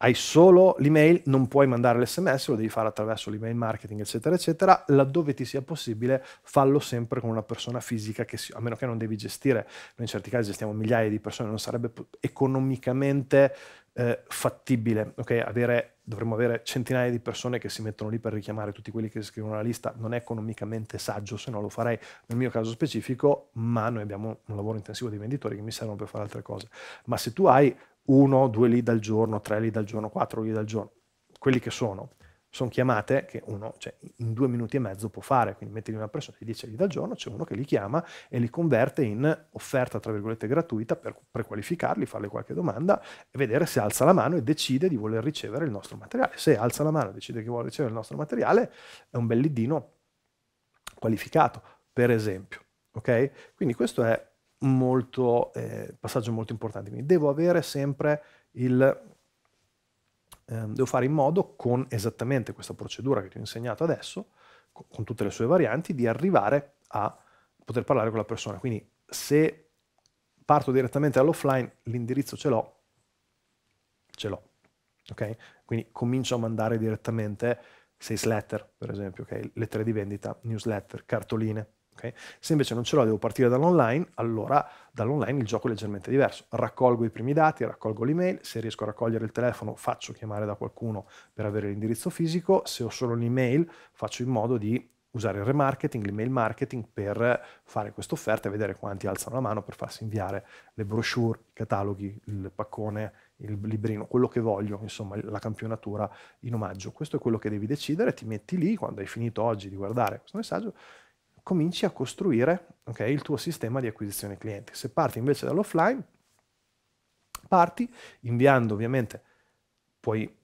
hai solo l'email, non puoi mandare l'SMS, lo devi fare attraverso l'email marketing, eccetera, eccetera. Laddove ti sia possibile, fallo sempre con una persona fisica, che si, a meno che non devi gestire, noi in certi casi gestiamo migliaia di persone, non sarebbe economicamente eh, fattibile. Okay? Avere, dovremmo avere centinaia di persone che si mettono lì per richiamare tutti quelli che scrivono la lista, non è economicamente saggio, se no lo farei nel mio caso specifico, ma noi abbiamo un lavoro intensivo di venditori che mi servono per fare altre cose. Ma se tu hai uno, due lead al giorno, tre lead al giorno, quattro lead al giorno, quelli che sono, sono chiamate che uno cioè, in due minuti e mezzo può fare, quindi metti una persona di 10 lead al giorno, c'è uno che li chiama e li converte in offerta, tra virgolette, gratuita per prequalificarli, farle qualche domanda e vedere se alza la mano e decide di voler ricevere il nostro materiale. Se alza la mano e decide che vuole ricevere il nostro materiale, è un bel leadino qualificato, per esempio. Okay? Quindi questo è molto, eh, passaggio molto importante. Quindi devo avere sempre il... Eh, devo fare in modo con esattamente questa procedura che ti ho insegnato adesso, con, con tutte le sue varianti, di arrivare a poter parlare con la persona. Quindi se parto direttamente dall'offline, l'indirizzo ce l'ho, ce l'ho. Okay? Quindi comincio a mandare direttamente sales letter, per esempio, okay? lettere di vendita, newsletter, cartoline, Okay? Se invece non ce l'ho, devo partire dall'online, allora dall'online il gioco è leggermente diverso. Raccolgo i primi dati, raccolgo l'email, se riesco a raccogliere il telefono faccio chiamare da qualcuno per avere l'indirizzo fisico, se ho solo l'email faccio in modo di usare il remarketing, l'email marketing per fare questa offerta e vedere quanti alzano la mano per farsi inviare le brochure, i cataloghi, il paccone, il librino, quello che voglio, insomma la campionatura in omaggio. Questo è quello che devi decidere, ti metti lì quando hai finito oggi di guardare questo messaggio cominci a costruire okay, il tuo sistema di acquisizione clienti. Se parti invece dall'offline, parti inviando ovviamente, puoi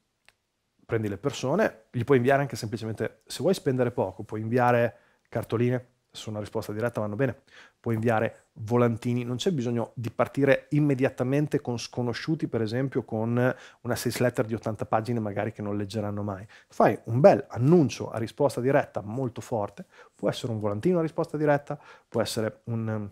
prendi le persone, gli puoi inviare anche semplicemente, se vuoi spendere poco, puoi inviare cartoline, su una risposta diretta vanno bene, puoi inviare volantini, non c'è bisogno di partire immediatamente con sconosciuti, per esempio con una sales letter di 80 pagine magari che non leggeranno mai. Fai un bel annuncio a risposta diretta molto forte, può essere un volantino a risposta diretta, può essere un,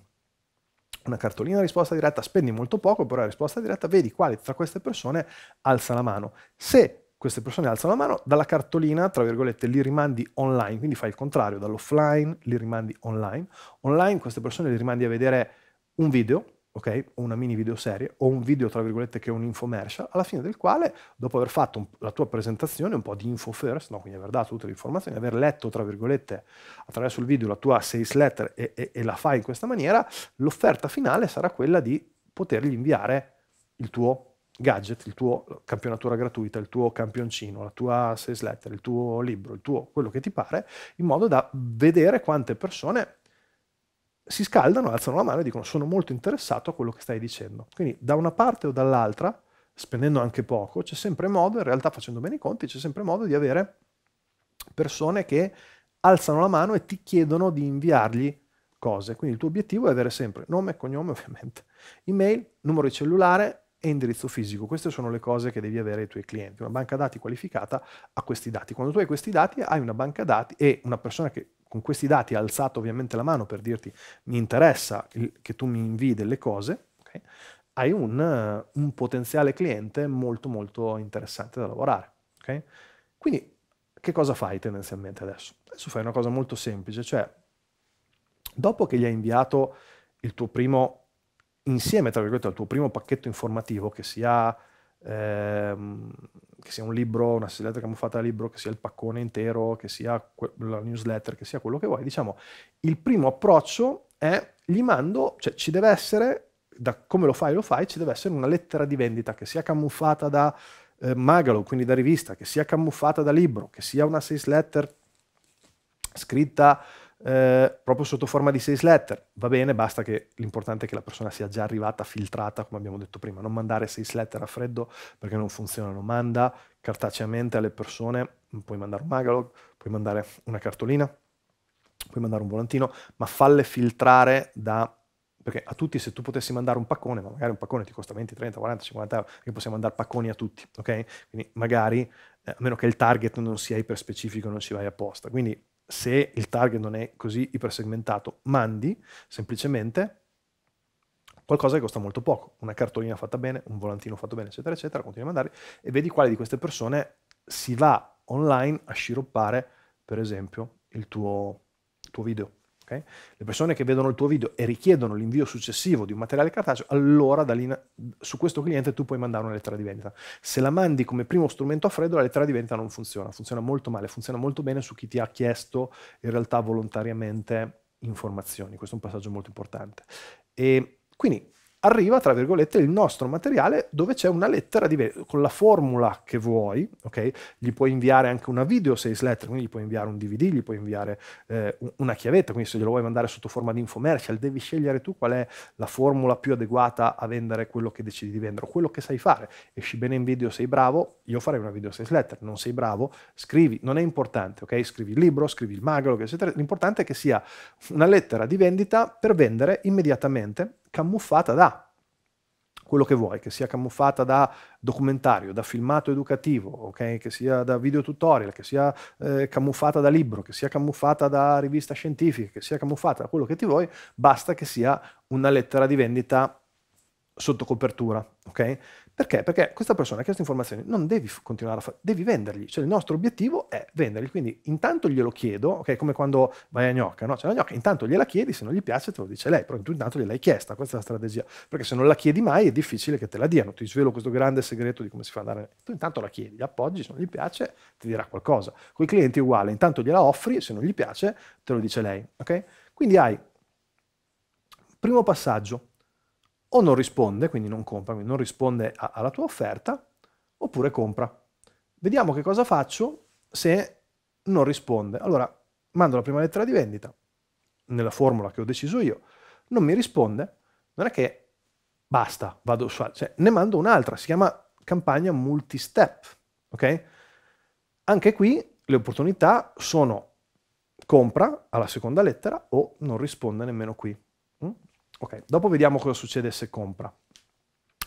una cartolina a risposta diretta, spendi molto poco, però a risposta diretta vedi quali tra queste persone alza la mano. Se queste persone alzano la mano, dalla cartolina, tra virgolette, li rimandi online, quindi fai il contrario, dall'offline li rimandi online. Online queste persone li rimandi a vedere un video, ok? O una mini videoserie, o un video, tra virgolette, che è un infomercial, alla fine del quale, dopo aver fatto un, la tua presentazione, un po' di info first, no? quindi aver dato tutte le informazioni, aver letto, tra virgolette, attraverso il video la tua sales letter e, e, e la fai in questa maniera, l'offerta finale sarà quella di potergli inviare il tuo gadget, il tuo campionatura gratuita, il tuo campioncino, la tua sales letter, il tuo libro, il tuo quello che ti pare, in modo da vedere quante persone si scaldano, alzano la mano e dicono sono molto interessato a quello che stai dicendo. Quindi da una parte o dall'altra, spendendo anche poco, c'è sempre modo, in realtà facendo bene i conti, c'è sempre modo di avere persone che alzano la mano e ti chiedono di inviargli cose. Quindi il tuo obiettivo è avere sempre nome, cognome ovviamente, email, numero di cellulare, e indirizzo fisico. Queste sono le cose che devi avere ai tuoi clienti. Una banca dati qualificata a questi dati. Quando tu hai questi dati, hai una banca dati e una persona che con questi dati ha alzato ovviamente la mano per dirti mi interessa che tu mi invii delle cose, okay? hai un, un, potenziale cliente molto molto interessante da lavorare. Okay? Quindi che cosa fai tendenzialmente adesso? Adesso fai una cosa molto semplice, cioè dopo che gli hai inviato il tuo primo insieme, tra virgolette, al tuo primo pacchetto informativo, che sia, ehm, che sia un libro, una newsletter camuffata da libro, che sia il paccone intero, che sia que- la newsletter, che sia quello che vuoi, diciamo, il primo approccio è gli mando, cioè ci deve essere, da come lo fai, lo fai, ci deve essere una lettera di vendita che sia camuffata da eh, magalo, quindi da rivista, che sia camuffata da libro, che sia una sales letter scritta eh, proprio sotto forma di sales letter. Va bene, basta che l'importante è che la persona sia già arrivata, filtrata, come abbiamo detto prima. Non mandare sales letter a freddo perché non funzionano. Manda cartaceamente alle persone, puoi mandare un magalog, puoi mandare una cartolina, puoi mandare un volantino, ma falle filtrare da perché a tutti se tu potessi mandare un paccone, ma magari un paccone ti costa 20, 30, 40, 50 euro, che possiamo mandare pacconi a tutti, ok? Quindi magari, eh, a meno che il target non sia specifico, non ci vai apposta. Quindi se il target non è così ipersegmentato, mandi semplicemente qualcosa che costa molto poco, una cartolina fatta bene, un volantino fatto bene, eccetera, eccetera, continui a mandare e vedi quale di queste persone si va online a sciroppare, per esempio, il tuo, il tuo video. Okay? Le persone che vedono il tuo video e richiedono l'invio successivo di un materiale cartaceo, allora in, su questo cliente tu puoi mandare una lettera di vendita. Se la mandi come primo strumento a freddo, la lettera di vendita non funziona, funziona molto male, funziona molto bene su chi ti ha chiesto in realtà volontariamente informazioni. Questo è un passaggio molto importante. E quindi arriva, tra virgolette, il nostro materiale dove c'è una lettera diversa, con la formula che vuoi, ok? Gli puoi inviare anche una video sales letter, quindi gli puoi inviare un DVD, gli puoi inviare eh, una chiavetta, quindi se glielo vuoi mandare sotto forma di infomercial, devi scegliere tu qual è la formula più adeguata a vendere quello che decidi di vendere, quello che sai fare. Esci bene in video, sei bravo, io farei una video sales letter, non sei bravo, scrivi, non è importante, ok? Scrivi il libro, scrivi il magro, eccetera. L'importante è che sia una lettera di vendita per vendere immediatamente camuffata da quello che vuoi, che sia camuffata da documentario, da filmato educativo, okay? che sia da video tutorial, che sia eh, camuffata da libro, che sia camuffata da rivista scientifica, che sia camuffata da quello che ti vuoi, basta che sia una lettera di vendita sotto copertura. Okay? Perché? Perché questa persona ha chiesto informazioni non devi continuare a fare, devi vendergli. Cioè il nostro obiettivo è vendergli. Quindi intanto glielo chiedo, ok? Come quando vai a gnocca, no? Cioè la gnocca intanto gliela chiedi, se non gli piace te lo dice lei, però tu intanto gliel'hai chiesta, questa è la strategia. Perché se non la chiedi mai è difficile che te la diano. Ti svelo questo grande segreto di come si fa andare. Tu intanto la chiedi, gli appoggi, se non gli piace ti dirà qualcosa. Con i clienti è uguale, intanto gliela offri, se non gli piace te lo dice lei, ok? Quindi hai primo passaggio, o non risponde, quindi non compra, quindi non risponde a, alla tua offerta, oppure compra. Vediamo che cosa faccio se non risponde. Allora, mando la prima lettera di vendita nella formula che ho deciso io, non mi risponde, non è che basta, vado su, cioè, ne mando un'altra, si chiama campagna multi-step, ok? Anche qui le opportunità sono compra alla seconda lettera o non risponde nemmeno qui. Ok, dopo vediamo cosa succede se compra.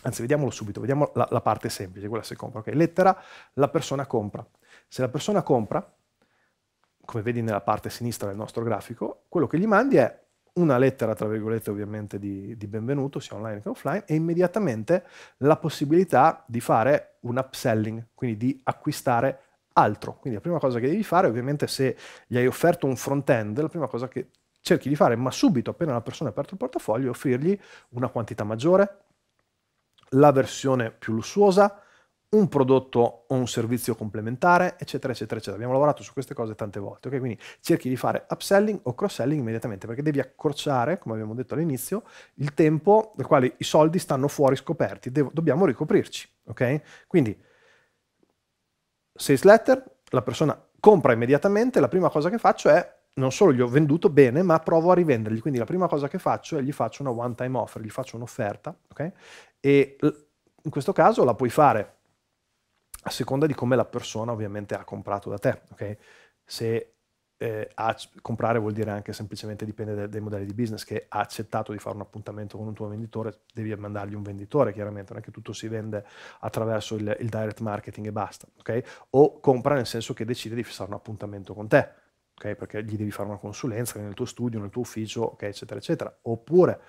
Anzi, vediamolo subito, vediamo la, la parte semplice, quella se compra. Ok, lettera, la persona compra. Se la persona compra, come vedi nella parte sinistra del nostro grafico, quello che gli mandi è una lettera, tra virgolette, ovviamente di, di, benvenuto, sia online che offline, e immediatamente la possibilità di fare un upselling, quindi di acquistare altro. Quindi la prima cosa che devi fare, ovviamente, se gli hai offerto un front-end, la prima cosa che cerchi di fare, ma subito appena la persona ha aperto il portafoglio, offrirgli una quantità maggiore, la versione più lussuosa, un prodotto o un servizio complementare, eccetera, eccetera, eccetera. Abbiamo lavorato su queste cose tante volte, ok? Quindi cerchi di fare upselling o cross-selling immediatamente, perché devi accorciare, come abbiamo detto all'inizio, il tempo nel quale i soldi stanno fuori scoperti, Devo, dobbiamo ricoprirci, ok? Quindi sales letter, la persona compra immediatamente, la prima cosa che faccio è non solo gli ho venduto bene, ma provo a rivendergli. Quindi la prima cosa che faccio è gli faccio una one time offer, gli faccio un'offerta, ok? E in questo caso la puoi fare a seconda di come la persona ovviamente ha comprato da te, ok? Se eh, a, comprare vuol dire anche semplicemente dipende dai, dai modelli di business che ha accettato di fare un appuntamento con un tuo venditore, devi mandargli un venditore, chiaramente non è che tutto si vende attraverso il, il direct marketing e basta, ok? O compra nel senso che decide di fissare un appuntamento con te okay? perché gli devi fare una consulenza nel tuo studio, nel tuo ufficio, okay? eccetera, eccetera. Oppure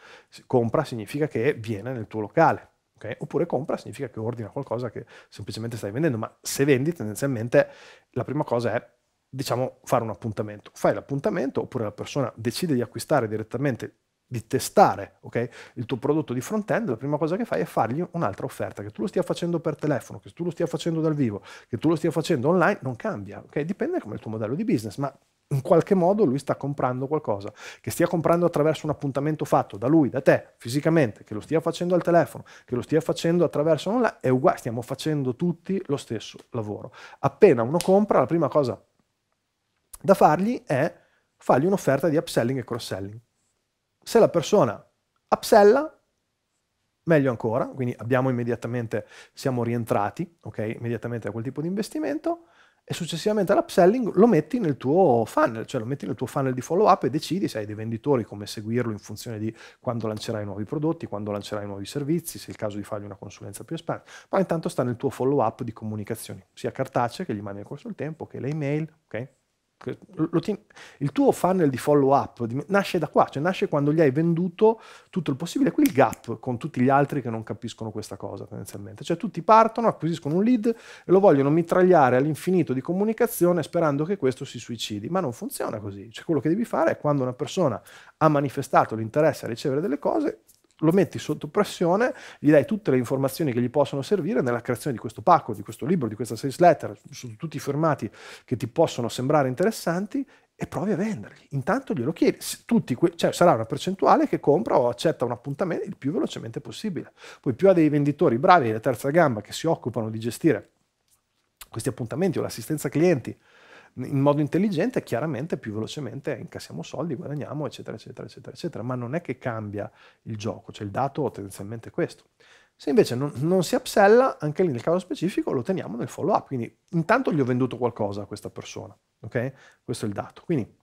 compra significa che viene nel tuo locale. Okay? Oppure compra significa che ordina qualcosa che semplicemente stai vendendo, ma se vendi tendenzialmente la prima cosa è diciamo fare un appuntamento. Fai l'appuntamento oppure la persona decide di acquistare direttamente di testare okay, il tuo prodotto di front-end, la prima cosa che fai è fargli un'altra offerta, che tu lo stia facendo per telefono, che tu lo stia facendo dal vivo, che tu lo stia facendo online, non cambia, okay? dipende come il tuo modello di business, ma in qualche modo lui sta comprando qualcosa, che stia comprando attraverso un appuntamento fatto da lui, da te, fisicamente, che lo stia facendo al telefono, che lo stia facendo attraverso online, è uguale, stiamo facendo tutti lo stesso lavoro. Appena uno compra, la prima cosa da fargli è fargli un'offerta di upselling e cross-selling. Se la persona upsella, meglio ancora, quindi abbiamo immediatamente, siamo rientrati, ok, immediatamente da quel tipo di investimento, e successivamente all'upselling lo metti nel tuo funnel, cioè lo metti nel tuo funnel di follow up e decidi se hai dei venditori, come seguirlo in funzione di quando lancerai nuovi prodotti, quando lancerai nuovi servizi, se è il caso di fargli una consulenza più esperta, ma intanto sta nel tuo follow up di comunicazioni, sia cartacea che gli mandi nel corso del tempo, che le email, ok? Team, il tuo funnel di follow up di, nasce da qua, cioè nasce quando gli hai venduto tutto il possibile. Qui il gap con tutti gli altri che non capiscono questa cosa tendenzialmente. Cioè tutti partono, acquisiscono un lead e lo vogliono mitragliare all'infinito di comunicazione sperando che questo si suicidi. Ma non funziona così. Cioè quello che devi fare è quando una persona ha manifestato l'interesse a ricevere delle cose, lo metti sotto pressione, gli dai tutte le informazioni che gli possono servire nella creazione di questo pacco, di questo libro, di questa sales letter, su tutti i formati che ti possono sembrare interessanti e provi a venderli. Intanto glielo chiedi, que- cioè, sarà una percentuale che compra o accetta un appuntamento il più velocemente possibile. Poi più ha dei venditori bravi della terza gamba che si occupano di gestire questi appuntamenti o l'assistenza clienti in modo intelligente, chiaramente più velocemente incassiamo soldi, guadagniamo, eccetera, eccetera, eccetera, eccetera. Ma non è che cambia il gioco, cioè il dato tendenzialmente è questo. Se invece non, non si upsella, anche lì nel caso specifico lo teniamo nel follow up. Quindi intanto gli ho venduto qualcosa a questa persona, ok? Questo è il dato. Quindi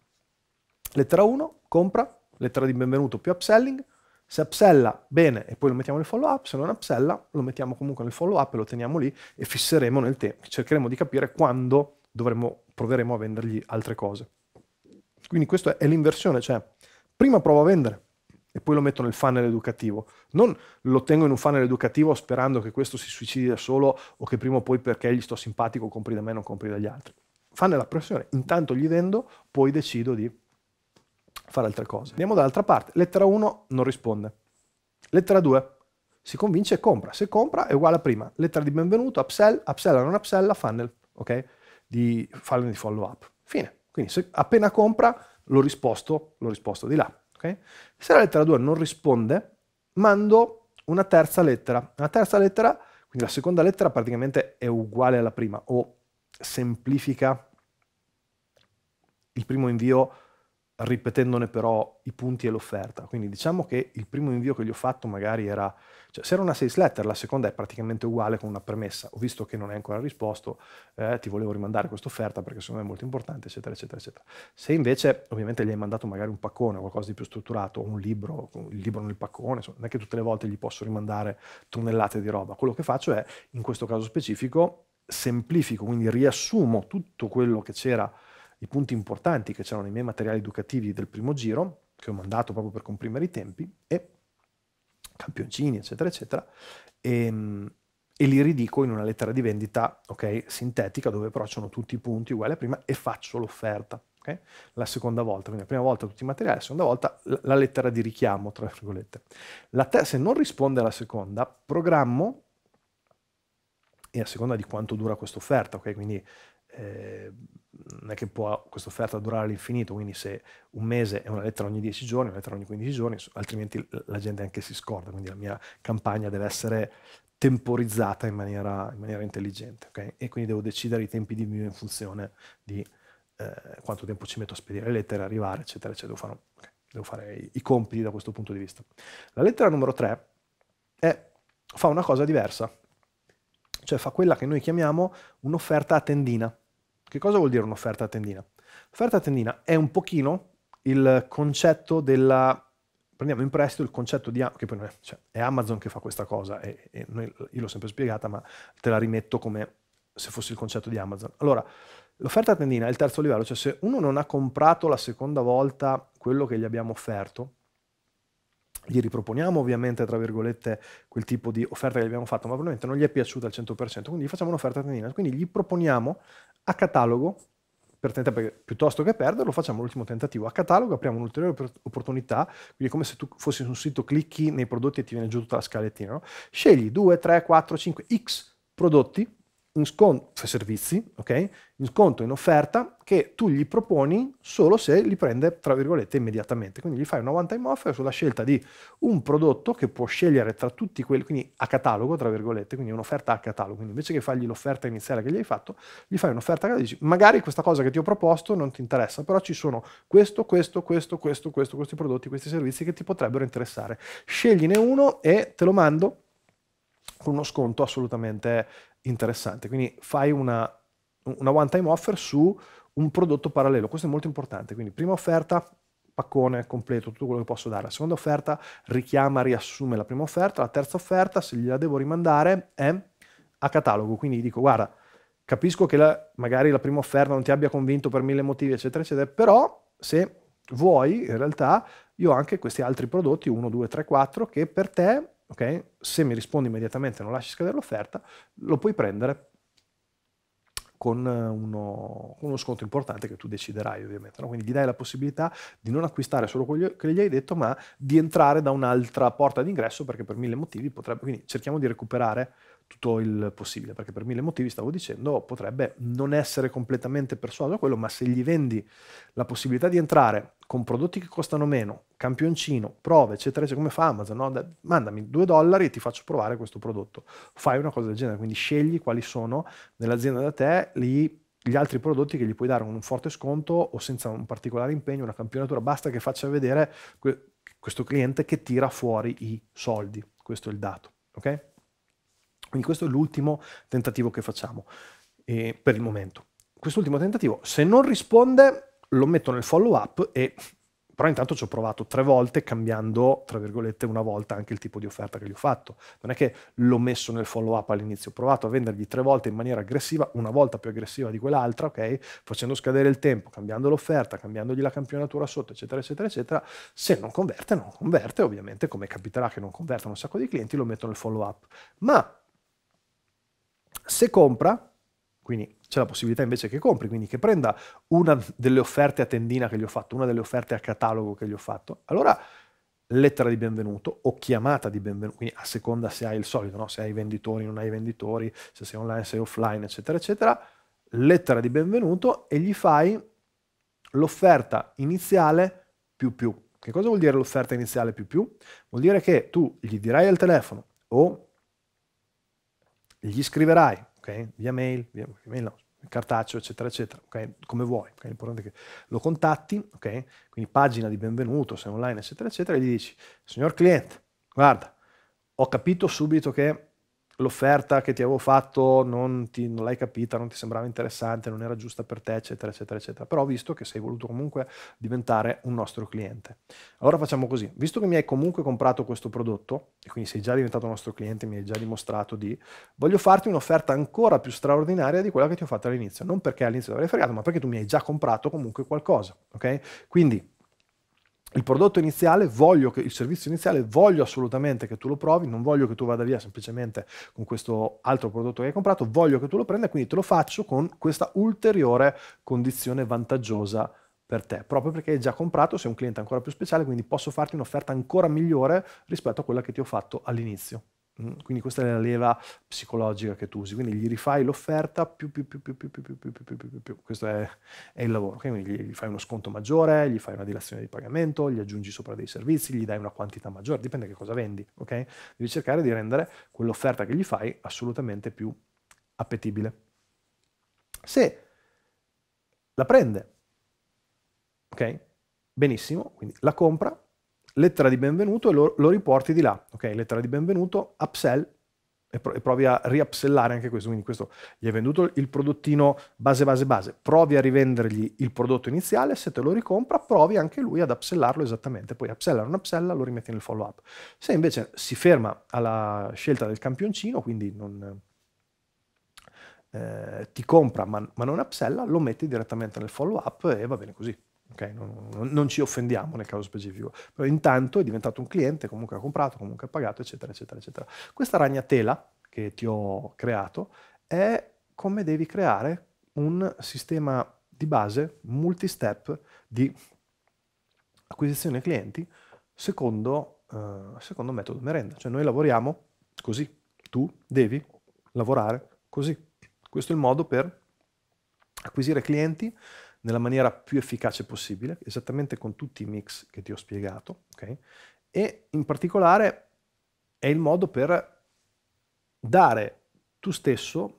lettera 1, compra, lettera di benvenuto più upselling, se upsella bene e poi lo mettiamo nel follow up, se non upsella lo mettiamo comunque nel follow up e lo teniamo lì e fisseremo nel tempo, cercheremo di capire quando dovremmo proveremo a vendergli altre cose. Quindi questa è l'inversione, cioè prima provo a vendere e poi lo metto nel funnel educativo. Non lo tengo in un funnel educativo sperando che questo si suicidi da solo o che prima o poi perché gli sto simpatico compri da me non compri dagli altri. Fanno la pressione, intanto gli vendo, poi decido di fare altre cose. Andiamo dall'altra parte, lettera 1 non risponde. Lettera 2 si convince e compra. Se compra è uguale a prima. Lettera di benvenuto, upsell, upsell a non upsell, funnel. Ok? di farne di follow up. Fine. Quindi se appena compra l'ho risposto, l'ho risposto di là. Okay? Se la lettera 2 non risponde, mando una terza lettera. La terza lettera, quindi la seconda lettera praticamente è uguale alla prima o semplifica il primo invio ripetendone però i punti e l'offerta. Quindi diciamo che il primo invio che gli ho fatto magari era cioè, se era una sales letter, la seconda è praticamente uguale con una premessa. Ho visto che non hai ancora risposto, eh, ti volevo rimandare questa offerta perché secondo me è molto importante, eccetera, eccetera, eccetera. Se invece ovviamente gli hai mandato magari un paccone, o qualcosa di più strutturato, o un libro, il libro nel paccone, insomma, non è che tutte le volte gli posso rimandare tonnellate di roba. Quello che faccio è, in questo caso specifico, semplifico, quindi riassumo tutto quello che c'era, i punti importanti che c'erano nei miei materiali educativi del primo giro, che ho mandato proprio per comprimere i tempi, e campioncini, eccetera, eccetera, e, ehm, e li ridico in una lettera di vendita okay, sintetica dove però ci sono tutti i punti uguali a prima e faccio l'offerta. Okay? La seconda volta, quindi la prima volta tutti i materiali, la seconda volta la lettera di richiamo, tra virgolette. La Te- se non risponde alla seconda, programmo e a seconda di quanto dura questa offerta, okay? quindi eh, non è che può questa offerta durare all'infinito, quindi se un mese è una lettera ogni 10 giorni, una lettera ogni 15 giorni, altrimenti la gente anche si scorda, quindi la mia campagna deve essere temporizzata in maniera, in maniera intelligente, okay? e quindi devo decidere i tempi di mio in funzione di eh, quanto tempo ci metto a spedire le lettere, arrivare, eccetera, eccetera, devo fare, okay, devo fare i, i compiti da questo punto di vista. La lettera numero 3 è, fa una cosa diversa, cioè fa quella che noi chiamiamo un'offerta a tendina. Che cosa vuol dire un'offerta a tendina? L'offerta a tendina è un pochino il concetto della... Prendiamo in prestito il concetto di... che poi non è, cioè, è Amazon che fa questa cosa e, e noi, io l'ho sempre spiegata, ma te la rimetto come se fosse il concetto di Amazon. Allora, l'offerta a tendina è il terzo livello, cioè se uno non ha comprato la seconda volta quello che gli abbiamo offerto, gli riproponiamo ovviamente tra virgolette quel tipo di offerta che gli abbiamo fatto ma probabilmente non gli è piaciuta al 100% quindi gli facciamo un'offerta tendina quindi gli proponiamo a catalogo per tentare, perché piuttosto che perderlo facciamo l'ultimo tentativo a catalogo apriamo un'ulteriore opportunità quindi è come se tu fossi su un sito clicchi nei prodotti e ti viene giù tutta la scalettina no? scegli 2, 3, 4, 5, x prodotti in sconto, servizi, ok? In sconto, in offerta, che tu gli proponi solo se li prende, tra virgolette, immediatamente. Quindi gli fai una one time offer sulla scelta di un prodotto che può scegliere tra tutti quelli, quindi a catalogo, tra virgolette, quindi un'offerta a catalogo. Quindi invece che fargli l'offerta iniziale che gli hai fatto, gli fai un'offerta che dici, magari questa cosa che ti ho proposto non ti interessa, però ci sono questo, questo, questo, questo, questo, questi prodotti, questi servizi che ti potrebbero interessare. Scegline uno e te lo mando con uno sconto assolutamente interessante. Quindi fai una, una one-time offer su un prodotto parallelo. Questo è molto importante. Quindi prima offerta, paccone completo, tutto quello che posso dare. La seconda offerta richiama, riassume la prima offerta. La terza offerta, se gliela devo rimandare, è a catalogo. Quindi dico, guarda, capisco che la, magari la prima offerta non ti abbia convinto per mille motivi, eccetera, eccetera, però se vuoi, in realtà, io ho anche questi altri prodotti, 1, 2, 3, 4, che per te Okay? Se mi rispondi immediatamente e non lasci scadere l'offerta, lo puoi prendere con eh, uno, uno, sconto importante che tu deciderai ovviamente. No? Quindi gli dai la possibilità di non acquistare solo quello che gli hai detto, ma di entrare da un'altra porta d'ingresso perché per mille motivi potrebbe... Quindi cerchiamo di recuperare tutto il possibile, perché per mille motivi, stavo dicendo, potrebbe non essere completamente persuaso a quello, ma se gli vendi la possibilità di entrare con prodotti che costano meno, campioncino, prove, eccetera, eccetera, come fa Amazon, no? mandami due dollari e ti faccio provare questo prodotto, fai una cosa del genere, quindi scegli quali sono nell'azienda da te gli, gli altri prodotti che gli puoi dare con un forte sconto o senza un particolare impegno, una campionatura, basta che faccia vedere que- questo cliente che tira fuori i soldi, questo è il dato. ok? Quindi questo è l'ultimo tentativo che facciamo eh, per il momento. Quest'ultimo tentativo, se non risponde, lo metto nel follow up e però intanto ci ho provato tre volte cambiando, tra virgolette, una volta anche il tipo di offerta che gli ho fatto. Non è che l'ho messo nel follow up all'inizio, ho provato a vendergli tre volte in maniera aggressiva, una volta più aggressiva di quell'altra, ok? Facendo scadere il tempo, cambiando l'offerta, cambiandogli la campionatura sotto, eccetera, eccetera, eccetera. Se non converte, non converte, ovviamente come capiterà che non convertano un sacco di clienti, lo metto nel follow up. Ma se compra, quindi c'è la possibilità invece che compri, quindi che prenda una delle offerte a tendina che gli ho fatto, una delle offerte a catalogo che gli ho fatto, allora lettera di benvenuto o chiamata di benvenuto, quindi a seconda se hai il solito, no? se hai venditori, non hai venditori, se sei online, se sei offline, eccetera, eccetera, lettera di benvenuto e gli fai l'offerta iniziale più più. Che cosa vuol dire l'offerta iniziale più più? Vuol dire che tu gli dirai al telefono o gli scriverai, okay? via mail, via, mail no, cartaceo, eccetera, eccetera, okay? come vuoi, okay? l'importante è che lo contatti, quindi pagina di benvenuto, se online, eccetera, eccetera, e gli dici, signor cliente, guarda, ho capito subito che l'offerta che ti avevo fatto non, ti, non l'hai capita, non ti sembrava interessante, non era giusta per te, eccetera, eccetera, eccetera. Però ho visto che sei voluto comunque diventare un nostro cliente. Allora facciamo così, visto che mi hai comunque comprato questo prodotto, e quindi sei già diventato nostro cliente, mi hai già dimostrato di, voglio farti un'offerta ancora più straordinaria di quella che ti ho fatto all'inizio. Non perché all'inizio ti avrei fregato, ma perché tu mi hai già comprato comunque qualcosa, ok? Quindi il prodotto iniziale, voglio che, il servizio iniziale, voglio assolutamente che tu lo provi, non voglio che tu vada via semplicemente con questo altro prodotto che hai comprato, voglio che tu lo prenda, quindi te lo faccio con questa ulteriore condizione vantaggiosa per te, proprio perché hai già comprato, sei un cliente ancora più speciale, quindi posso farti un'offerta ancora migliore rispetto a quella che ti ho fatto all'inizio. Quindi questa è la leva psicologica che tu usi, quindi gli rifai l'offerta più più più più più più più più più più più, più. questo è, è il lavoro, okay? quindi gli, fai uno sconto maggiore, gli fai una dilazione di pagamento, gli aggiungi sopra dei servizi, gli dai una quantità maggiore, dipende che cosa vendi, ok? Devi cercare di rendere quell'offerta che gli fai assolutamente più appetibile. Se la prende, ok? Benissimo, quindi la compra, lettera di benvenuto e lo, lo riporti di là. Ok, lettera di benvenuto, upsell e, provi a riupsellare anche questo. Quindi questo gli hai venduto il prodottino base base base, provi a rivendergli il prodotto iniziale, se te lo ricompra provi anche lui ad upsellarlo esattamente, poi upsella, non upsella, lo rimetti nel follow up. Se invece si ferma alla scelta del campioncino, quindi non... Eh, ti compra ma, ma non upsella, lo metti direttamente nel follow up e va bene così. Okay? Non, non, non, ci offendiamo nel caso specifico, però intanto è diventato un cliente, comunque ha comprato, comunque ha pagato, eccetera, eccetera, eccetera. Questa ragnatela che ti ho creato è come devi creare un sistema di base multi-step di acquisizione clienti secondo, eh, secondo metodo merenda. Cioè noi lavoriamo così, tu devi lavorare così. Questo è il modo per acquisire clienti nella maniera più efficace possibile, esattamente con tutti i mix che ti ho spiegato, okay? e in particolare è il modo per dare tu stesso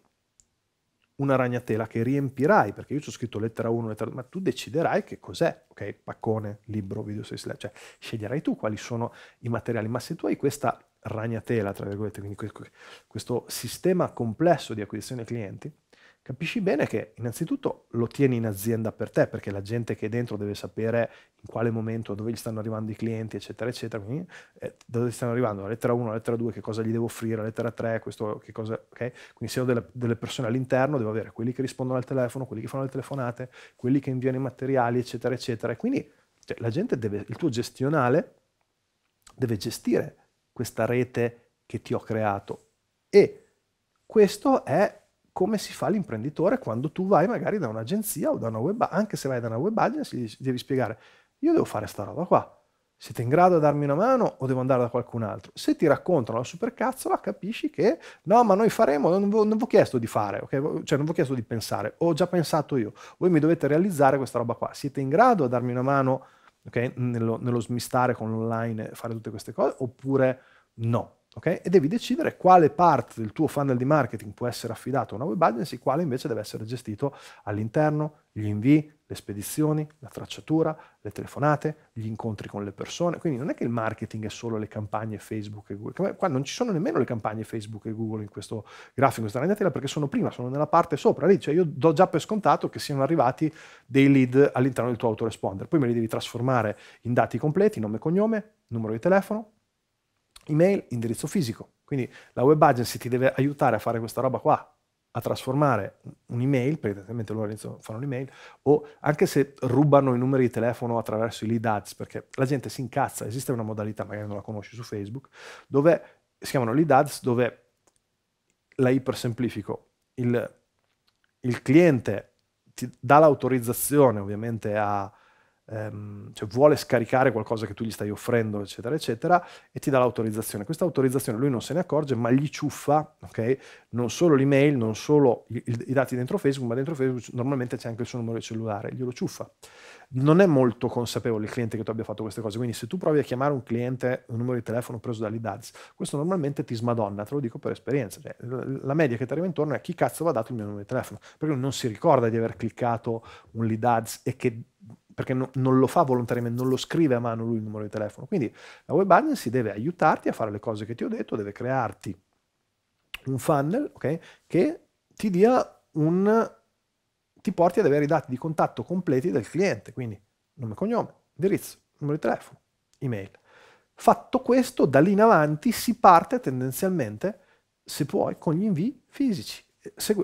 una ragnatela che riempirai, perché io ci ho scritto lettera 1, lettera 2, ma tu deciderai che cos'è, ok? Paccone, libro, video, sei cioè sceglierai tu quali sono i materiali, ma se tu hai questa ragnatela, tra virgolette, quindi questo sistema complesso di acquisizione clienti, capisci bene che innanzitutto lo tieni in azienda per te, perché la gente che è dentro deve sapere in quale momento, dove gli stanno arrivando i clienti, eccetera, eccetera, quindi eh, dove stanno arrivando, la lettera 1, la lettera 2, che cosa gli devo offrire, la lettera 3, questo, che cosa, ok? Quindi se ho delle, delle, persone all'interno, devo avere quelli che rispondono al telefono, quelli che fanno le telefonate, quelli che inviano i materiali, eccetera, eccetera. E quindi cioè, la gente deve, il tuo gestionale deve gestire questa rete che ti ho creato e questo è come si fa l'imprenditore quando tu vai magari da un'agenzia o da una web, anche se vai da una web agency, devi spiegare, io devo fare sta roba qua, siete in grado di darmi una mano o devo andare da qualcun altro? Se ti raccontano la supercazzola, capisci che no, ma noi faremo, non vi ho chiesto di fare, okay? cioè non vi ho chiesto di pensare, ho già pensato io, voi mi dovete realizzare questa roba qua. Siete in grado di darmi una mano okay? nello, nello smistare con l'online fare tutte queste cose oppure no? Okay? E devi decidere quale parte del tuo funnel di marketing può essere affidato a una web agency, quale invece deve essere gestito all'interno, gli invii, le spedizioni, la tracciatura, le telefonate, gli incontri con le persone. Quindi non è che il marketing è solo le campagne Facebook e Google. Qua non ci sono nemmeno le campagne Facebook e Google in questo grafico, in questa perché sono prima, sono nella parte sopra lì. Cioè io do già per scontato che siano arrivati dei lead all'interno del tuo autoresponder. Poi me li devi trasformare in dati completi, nome e cognome, numero di telefono, email, indirizzo fisico. Quindi la web agency ti deve aiutare a fare questa roba qua, a trasformare un'email, perché tendenzialmente loro iniziano a fare un'email, o anche se rubano i numeri di telefono attraverso i lead ads, perché la gente si incazza, esiste una modalità, magari non la conosci su Facebook, dove si chiamano lead ads, dove la ipersemplifico, il, il cliente ti dà l'autorizzazione ovviamente a, ehm, cioè vuole scaricare qualcosa che tu gli stai offrendo, eccetera, eccetera, e ti dà l'autorizzazione. Questa autorizzazione lui non se ne accorge, ma gli ciuffa, okay, Non solo l'email, non solo il, il, i dati dentro Facebook, ma dentro Facebook normalmente c'è anche il suo numero di cellulare, glielo ciuffa. Non è molto consapevole il cliente che tu abbia fatto queste cose, quindi se tu provi a chiamare un cliente un numero di telefono preso dall'IDADS, questo normalmente ti smadonna, te lo dico per esperienza. Cioè, la media che ti arriva intorno è a chi cazzo va dato il mio numero di telefono, perché non si ricorda di aver cliccato un LIDADS e che perché no, non lo fa volontariamente, non lo scrive a mano lui il numero di telefono. Quindi la web agency deve aiutarti a fare le cose che ti ho detto, deve crearti un funnel okay, che ti dia un ti porti ad avere i dati di contatto completi del cliente, quindi nome e cognome, indirizzo, numero di telefono, email. Fatto questo, da lì in avanti si parte tendenzialmente, se puoi, con gli invii fisici.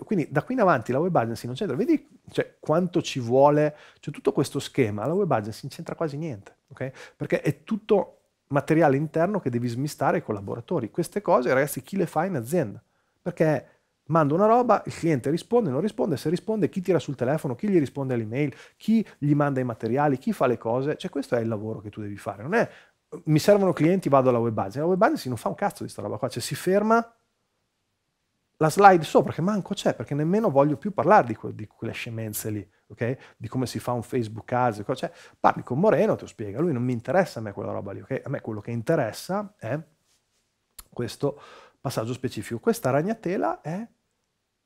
Quindi da qui in avanti la web agency non c'entra. Vedi cioè quanto ci vuole, cioè tutto questo schema, la web agency non c'entra quasi niente, okay? perché è tutto materiale interno che devi smistare ai collaboratori. Queste cose, ragazzi, chi le fa in azienda? Perché mando una roba, il cliente risponde, non risponde, se risponde chi tira sul telefono, chi gli risponde all'email, chi gli manda i materiali, chi fa le cose, cioè questo è il lavoro che tu devi fare, non è mi servono clienti, vado alla web agency, la web agency non fa un cazzo di sta roba qua, cioè si ferma la slide sopra che manco c'è perché nemmeno voglio più parlare di, que- di quelle scemenze lì, ok? di come si fa un Facebook ads, cioè, parli con Moreno, te lo spiega, lui non mi interessa a me quella roba lì, ok? a me quello che interessa è questo passaggio specifico, questa ragnatela è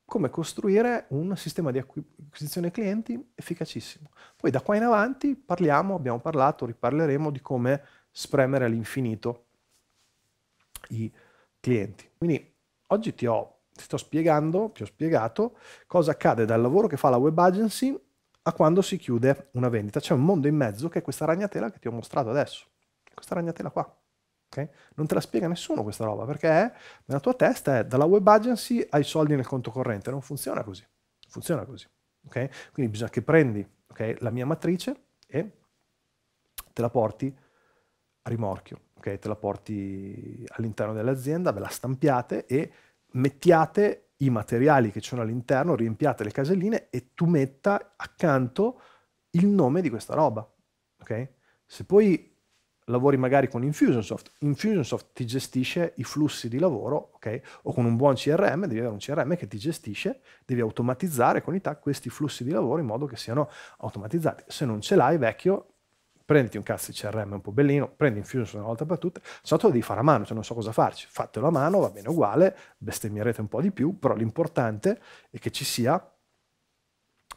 come costruire un sistema di acquisizione clienti efficacissimo. Poi da qua in avanti parliamo, abbiamo parlato, riparleremo di come spremere all'infinito i clienti. Quindi oggi ti ho ti sto spiegando, ti ho spiegato cosa accade dal lavoro che fa la web agency a quando si chiude una vendita. C'è un mondo in mezzo che è questa ragnatela che ti ho mostrato adesso. Questa ragnatela qua. Okay? Non te la spiega nessuno questa roba perché è, nella tua testa è dalla web agency ai soldi nel conto corrente. Non funziona così. Funziona così. Okay? Quindi bisogna che prendi okay, la mia matrice e te la porti a rimorchio. Te la porti all'interno dell'azienda, ve la stampiate e mettiate i materiali che ci sono all'interno, riempiate le caselline e tu metta accanto il nome di questa roba. Okay? Se poi lavori magari con Infusionsoft, Infusionsoft ti gestisce i flussi di lavoro, okay? o con un buon CRM, devi avere un CRM che ti gestisce, devi automatizzare con i TAC questi flussi di lavoro in modo che siano automatizzati. Se non ce l'hai vecchio, prenditi un cazzo di CRM un po' bellino, prendi Infusion una volta per tutte, se no te lo devi fare a mano, cioè non so cosa farci, fatelo a mano, va bene uguale, bestemmierete un po' di più, però l'importante è che ci sia,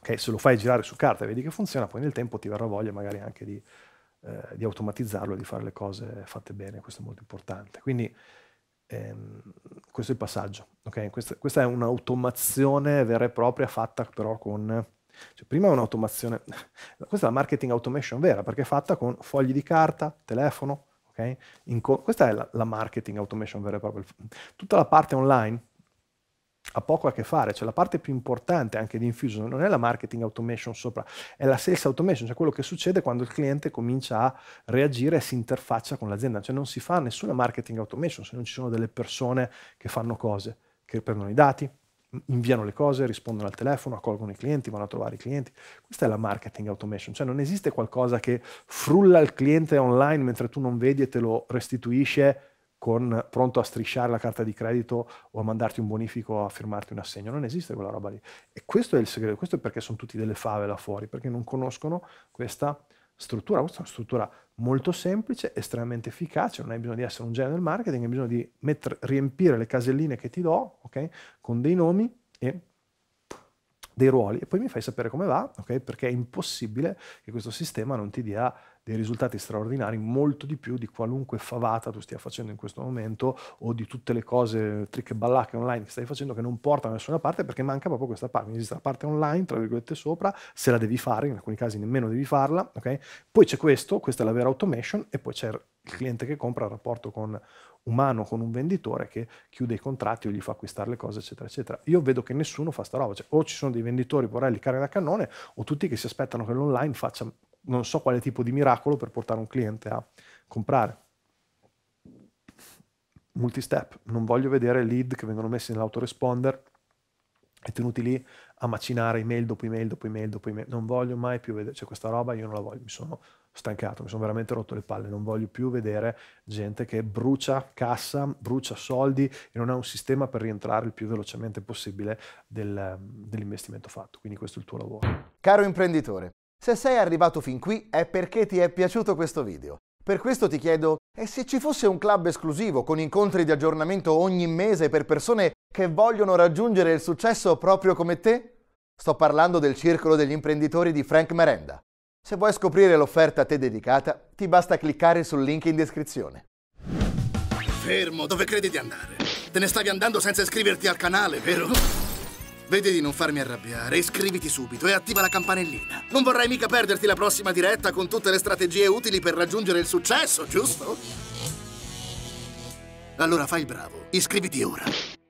che se lo fai girare su carta e vedi che funziona, poi nel tempo ti verrà voglia magari anche di, eh, di automatizzarlo e di fare le cose fatte bene, questo è molto importante. Quindi ehm, questo è il passaggio, okay? questa, questa è un'automazione vera e propria fatta però con cioè, prima è un'automazione, [LAUGHS] questa è la marketing automation vera, perché è fatta con fogli di carta, telefono, okay? co- questa è la, la, marketing automation vera e propria. Tutta la parte online ha poco a che fare, cioè la parte più importante anche di Infusion non è la marketing automation sopra, è la sales automation, cioè quello che succede quando il cliente comincia a reagire e si interfaccia con l'azienda, cioè non si fa nessuna marketing automation se non ci sono delle persone che fanno cose, che prendono i dati, inviano le cose, rispondono al telefono, accolgono i clienti, vanno a trovare i clienti. Questa è la marketing automation, cioè non esiste qualcosa che frulla il cliente online mentre tu non vedi e te lo restituisce con, pronto a strisciare la carta di credito o a mandarti un bonifico o a firmarti un assegno. Non esiste quella roba lì. E questo è il segreto, questo è perché sono tutti delle fave là fuori, perché non conoscono questa struttura. Questa è una struttura molto semplice, estremamente efficace, non hai bisogno di essere un genio del marketing, hai bisogno di mettere, riempire le caselline che ti do, ok? Con dei nomi e dei ruoli e poi mi fai sapere come va, ok? Perché è impossibile che questo sistema non ti dia dei risultati straordinari molto di più di qualunque favata tu stia facendo in questo momento o di tutte le cose trick e ballacche online che stai facendo che non portano a nessuna parte perché manca proprio questa parte. Quindi esiste la parte online, tra virgolette sopra, se la devi fare, in alcuni casi nemmeno devi farla, okay? Poi c'è questo, questa è la vera automation e poi c'è il cliente che compra il rapporto con umano con un venditore che chiude i contratti o gli fa acquistare le cose, eccetera, eccetera. Io vedo che nessuno fa sta roba, cioè, o ci sono dei venditori porelli carne da cannone o tutti che si aspettano che l'online faccia non so quale tipo di miracolo per portare un cliente a comprare. Multistep, non voglio vedere lead che vengono messi nell'autoresponder e tenuti lì a macinare email dopo email dopo email dopo email. Non voglio mai più vedere, cioè questa roba io non la voglio, mi sono stancato, mi sono veramente rotto le palle, non voglio più vedere gente che brucia cassa, brucia soldi e non ha un sistema per rientrare il più velocemente possibile del, dell'investimento fatto. Quindi questo è il tuo lavoro. Caro imprenditore, se sei arrivato fin qui è perché ti è piaciuto questo video. Per questo ti chiedo, e se ci fosse un club esclusivo con incontri di aggiornamento ogni mese per persone che vogliono raggiungere il successo proprio come te? Sto parlando del Circolo degli Imprenditori di Frank Merenda. Se vuoi scoprire l'offerta a te dedicata, ti basta cliccare sul link in descrizione. Fermo, dove credi di andare? Te ne stavi andando senza iscriverti al canale, vero? Vedi di non farmi arrabbiare, iscriviti subito e attiva la campanellina. Non vorrai mica perderti la prossima diretta con tutte le strategie utili per raggiungere il successo, giusto? Allora fai il bravo, iscriviti ora.